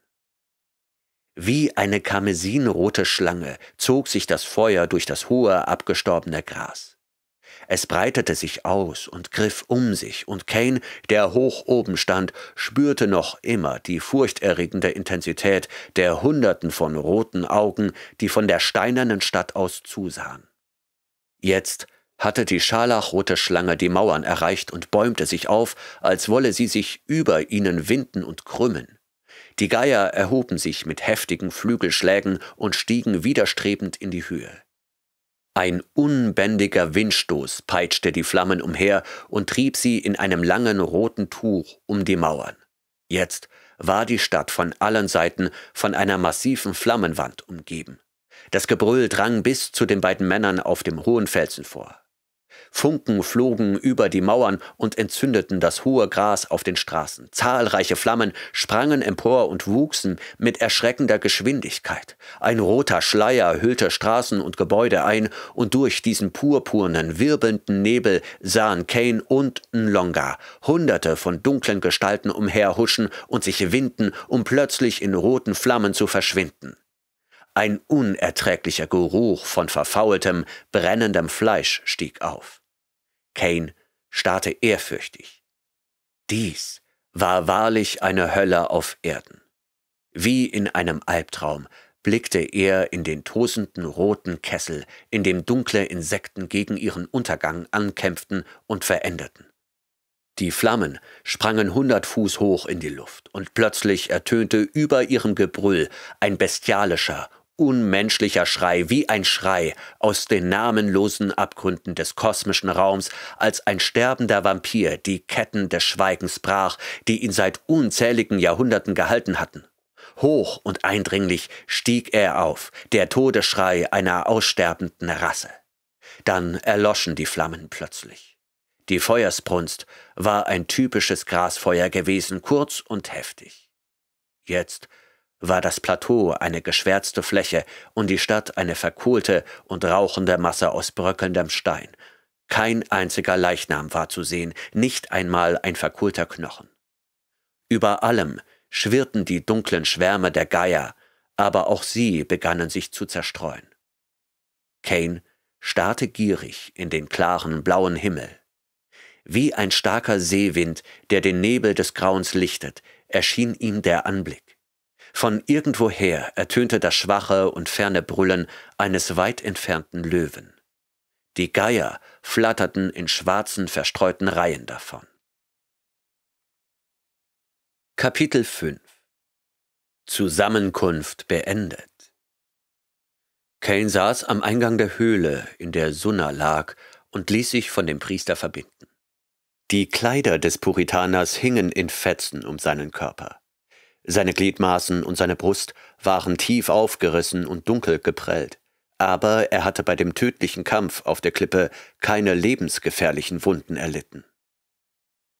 Wie eine karmesinrote Schlange zog sich das Feuer durch das hohe, abgestorbene Gras. Es breitete sich aus und griff um sich, und Kane, der hoch oben stand, spürte noch immer die furchterregende Intensität der Hunderten von roten Augen, die von der steinernen Stadt aus zusahen. Jetzt hatte die scharlachrote Schlange die Mauern erreicht und bäumte sich auf, als wolle sie sich über ihnen winden und krümmen. Die Geier erhoben sich mit heftigen Flügelschlägen und stiegen widerstrebend in die Höhe. Ein unbändiger Windstoß peitschte die Flammen umher und trieb sie in einem langen roten Tuch um die Mauern. Jetzt war die Stadt von allen Seiten von einer massiven Flammenwand umgeben. Das Gebrüll drang bis zu den beiden Männern auf dem hohen Felsen vor. Funken flogen über die Mauern und entzündeten das hohe Gras auf den Straßen. Zahlreiche Flammen sprangen empor und wuchsen mit erschreckender Geschwindigkeit. Ein roter Schleier hüllte Straßen und Gebäude ein, und durch diesen purpurnen, wirbelnden Nebel sahen Kane und Nlonga hunderte von dunklen Gestalten umherhuschen und sich winden, um plötzlich in roten Flammen zu verschwinden. Ein unerträglicher Geruch von verfaultem, brennendem Fleisch stieg auf. Kane starrte ehrfürchtig. Dies war wahrlich eine Hölle auf Erden. Wie in einem Albtraum blickte er in den tosenden roten Kessel, in dem dunkle Insekten gegen ihren Untergang ankämpften und veränderten. Die Flammen sprangen hundert Fuß hoch in die Luft, und plötzlich ertönte über ihrem Gebrüll ein bestialischer, unmenschlicher Schrei, wie ein Schrei aus den namenlosen Abgründen des kosmischen Raums, als ein sterbender Vampir die Ketten des Schweigens brach, die ihn seit unzähligen Jahrhunderten gehalten hatten. Hoch und eindringlich stieg er auf, der Todesschrei einer aussterbenden Rasse. Dann erloschen die Flammen plötzlich. Die Feuersbrunst war ein typisches Grasfeuer gewesen, kurz und heftig. Jetzt war das Plateau eine geschwärzte Fläche und die Stadt eine verkohlte und rauchende Masse aus bröckelndem Stein. Kein einziger Leichnam war zu sehen, nicht einmal ein verkohlter Knochen. Über allem schwirrten die dunklen Schwärme der Geier, aber auch sie begannen sich zu zerstreuen. Kane starrte gierig in den klaren blauen Himmel. Wie ein starker Seewind, der den Nebel des Grauens lichtet, erschien ihm der Anblick. Von irgendwoher ertönte das schwache und ferne Brüllen eines weit entfernten Löwen. Die Geier flatterten in schwarzen, verstreuten Reihen davon. Kapitel 5 Zusammenkunft beendet Kane saß am Eingang der Höhle, in der Sunna lag, und ließ sich von dem Priester verbinden. Die Kleider des Puritaners hingen in Fetzen um seinen Körper. Seine Gliedmaßen und seine Brust waren tief aufgerissen und dunkel geprellt. Aber er hatte bei dem tödlichen Kampf auf der Klippe keine lebensgefährlichen Wunden erlitten.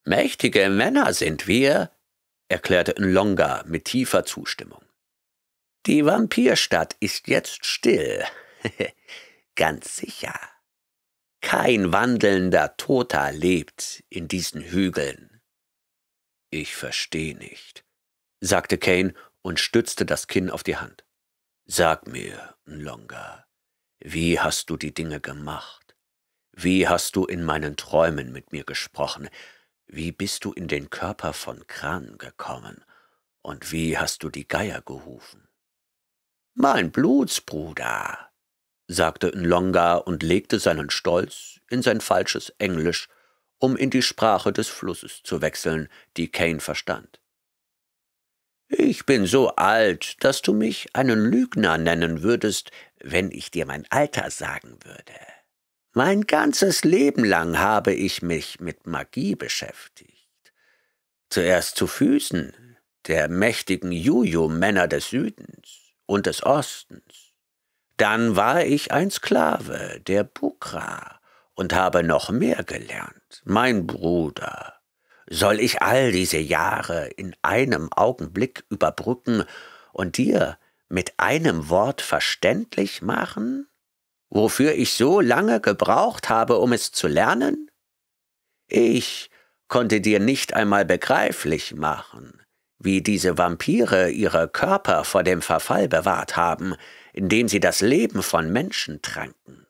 Mächtige Männer sind wir, erklärte Nlonga mit tiefer Zustimmung. Die Vampirstadt ist jetzt still. Ganz sicher. Kein wandelnder Toter lebt in diesen Hügeln. Ich verstehe nicht, sagte Kane und stützte das Kinn auf die Hand. Sag mir, Longa, wie hast du die Dinge gemacht? Wie hast du in meinen Träumen mit mir gesprochen? Wie bist du in den Körper von Kran gekommen? Und wie hast du die Geier gerufen? Mein Blutsbruder, sagte Nlonga und legte seinen Stolz in sein falsches Englisch, um in die Sprache des Flusses zu wechseln, die Kane verstand. Ich bin so alt, dass du mich einen Lügner nennen würdest, wenn ich dir mein Alter sagen würde. Mein ganzes Leben lang habe ich mich mit Magie beschäftigt. Zuerst zu Füßen der mächtigen Juju-Männer des Südens und des Ostens. Dann war ich ein Sklave der Bukra und habe noch mehr gelernt, mein Bruder soll ich all diese Jahre in einem Augenblick überbrücken und dir mit einem Wort verständlich machen, wofür ich so lange gebraucht habe, um es zu lernen? Ich konnte dir nicht einmal begreiflich machen, wie diese Vampire ihre Körper vor dem Verfall bewahrt haben, indem sie das Leben von Menschen tranken.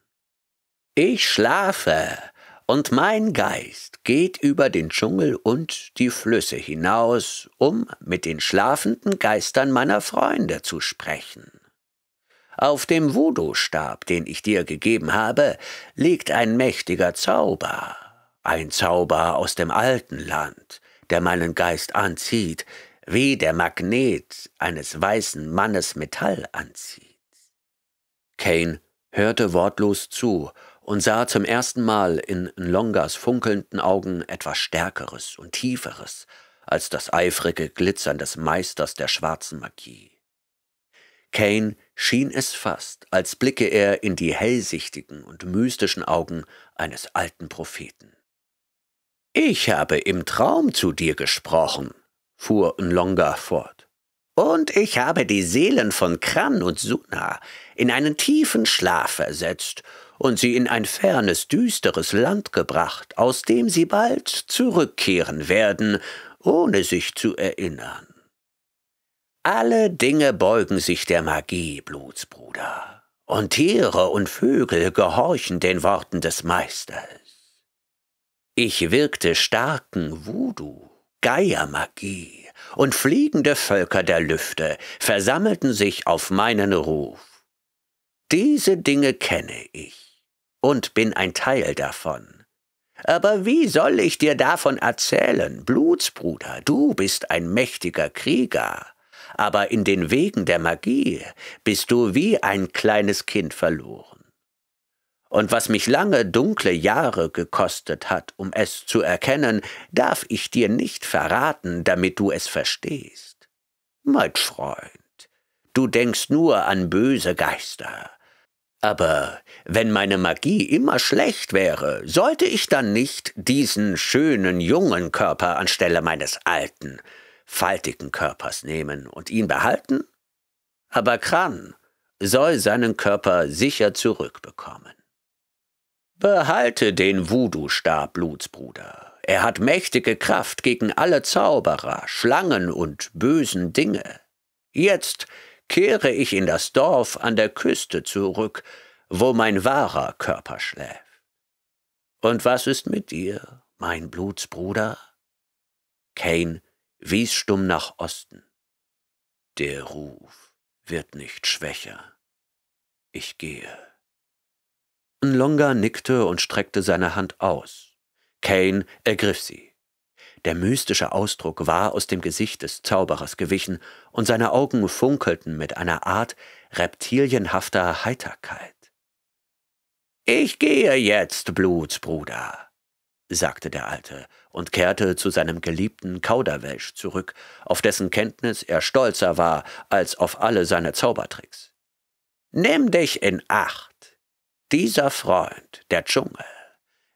Ich schlafe, und mein Geist geht über den Dschungel und die Flüsse hinaus, um mit den schlafenden Geistern meiner Freunde zu sprechen. Auf dem Voodoo-Stab, den ich dir gegeben habe, liegt ein mächtiger Zauber, ein Zauber aus dem alten Land, der meinen Geist anzieht, wie der Magnet eines weißen Mannes Metall anzieht. Kane hörte wortlos zu und sah zum ersten Mal in Nlongas funkelnden Augen etwas Stärkeres und Tieferes als das eifrige Glitzern des Meisters der schwarzen Magie. Kane schien es fast, als blicke er in die hellsichtigen und mystischen Augen eines alten Propheten. Ich habe im Traum zu dir gesprochen, fuhr Nlonga fort. Und ich habe die Seelen von Kran und Suna in einen tiefen Schlaf versetzt und sie in ein fernes, düsteres Land gebracht, aus dem sie bald zurückkehren werden, ohne sich zu erinnern. Alle Dinge beugen sich der Magie, Blutsbruder, und Tiere und Vögel gehorchen den Worten des Meisters. Ich wirkte starken Voodoo, Geiermagie, und fliegende Völker der Lüfte versammelten sich auf meinen Ruf. Diese Dinge kenne ich und bin ein Teil davon. Aber wie soll ich dir davon erzählen, Blutsbruder, du bist ein mächtiger Krieger, aber in den Wegen der Magie bist du wie ein kleines Kind verloren. Und was mich lange dunkle Jahre gekostet hat, um es zu erkennen, darf ich dir nicht verraten, damit du es verstehst. Mein Freund, du denkst nur an böse Geister. Aber wenn meine Magie immer schlecht wäre, sollte ich dann nicht diesen schönen jungen Körper anstelle meines alten, faltigen Körpers nehmen und ihn behalten? Aber Kran soll seinen Körper sicher zurückbekommen. Behalte den Voodoo-Stab, Blutsbruder. Er hat mächtige Kraft gegen alle Zauberer, Schlangen und bösen Dinge. Jetzt kehre ich in das Dorf an der Küste zurück, wo mein wahrer Körper schläft. Und was ist mit dir, mein Blutsbruder? Kane wies stumm nach Osten. Der Ruf wird nicht schwächer. Ich gehe. Longa nickte und streckte seine Hand aus. Kane ergriff sie. Der mystische Ausdruck war aus dem Gesicht des Zauberers gewichen, und seine Augen funkelten mit einer Art reptilienhafter Heiterkeit. Ich gehe jetzt, Blutsbruder, sagte der Alte und kehrte zu seinem geliebten Kauderwelsch zurück, auf dessen Kenntnis er stolzer war als auf alle seine Zaubertricks. Nimm dich in Acht. Dieser Freund, der Dschungel,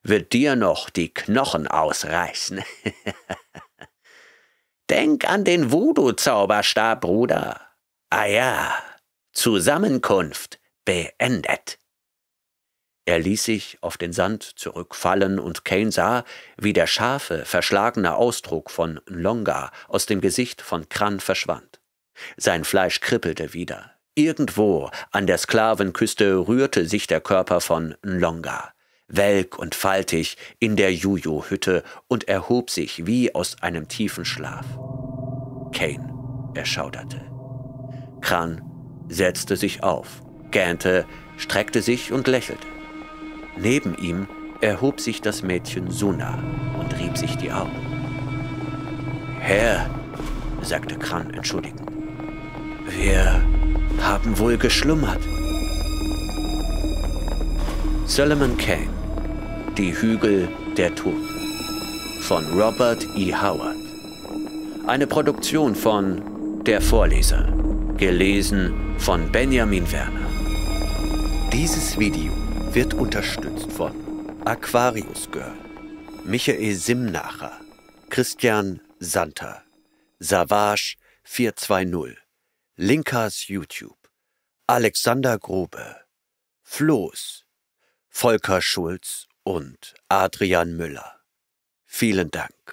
wird dir noch die Knochen ausreißen. Denk an den Voodoo-Zauberstab, Bruder. Ah ja, Zusammenkunft beendet. Er ließ sich auf den Sand zurückfallen, und Kane sah, wie der scharfe, verschlagene Ausdruck von Longa aus dem Gesicht von Kran verschwand. Sein Fleisch kribbelte wieder, Irgendwo an der Sklavenküste rührte sich der Körper von Nlonga, welk und faltig in der Juju-Hütte und erhob sich wie aus einem tiefen Schlaf. Kane erschauderte. Kran setzte sich auf, gähnte, streckte sich und lächelte. Neben ihm erhob sich das Mädchen Suna und rieb sich die Augen. Herr, sagte Kran entschuldigend, wir haben wohl geschlummert. Solomon Kane, Die Hügel der Toten von Robert E. Howard. Eine Produktion von Der Vorleser, gelesen von Benjamin Werner. Dieses Video wird unterstützt von Aquarius Girl, Michael Simnacher, Christian Santer, Savage 420. Linkas YouTube, Alexander Grube, Floß, Volker Schulz und Adrian Müller. Vielen Dank.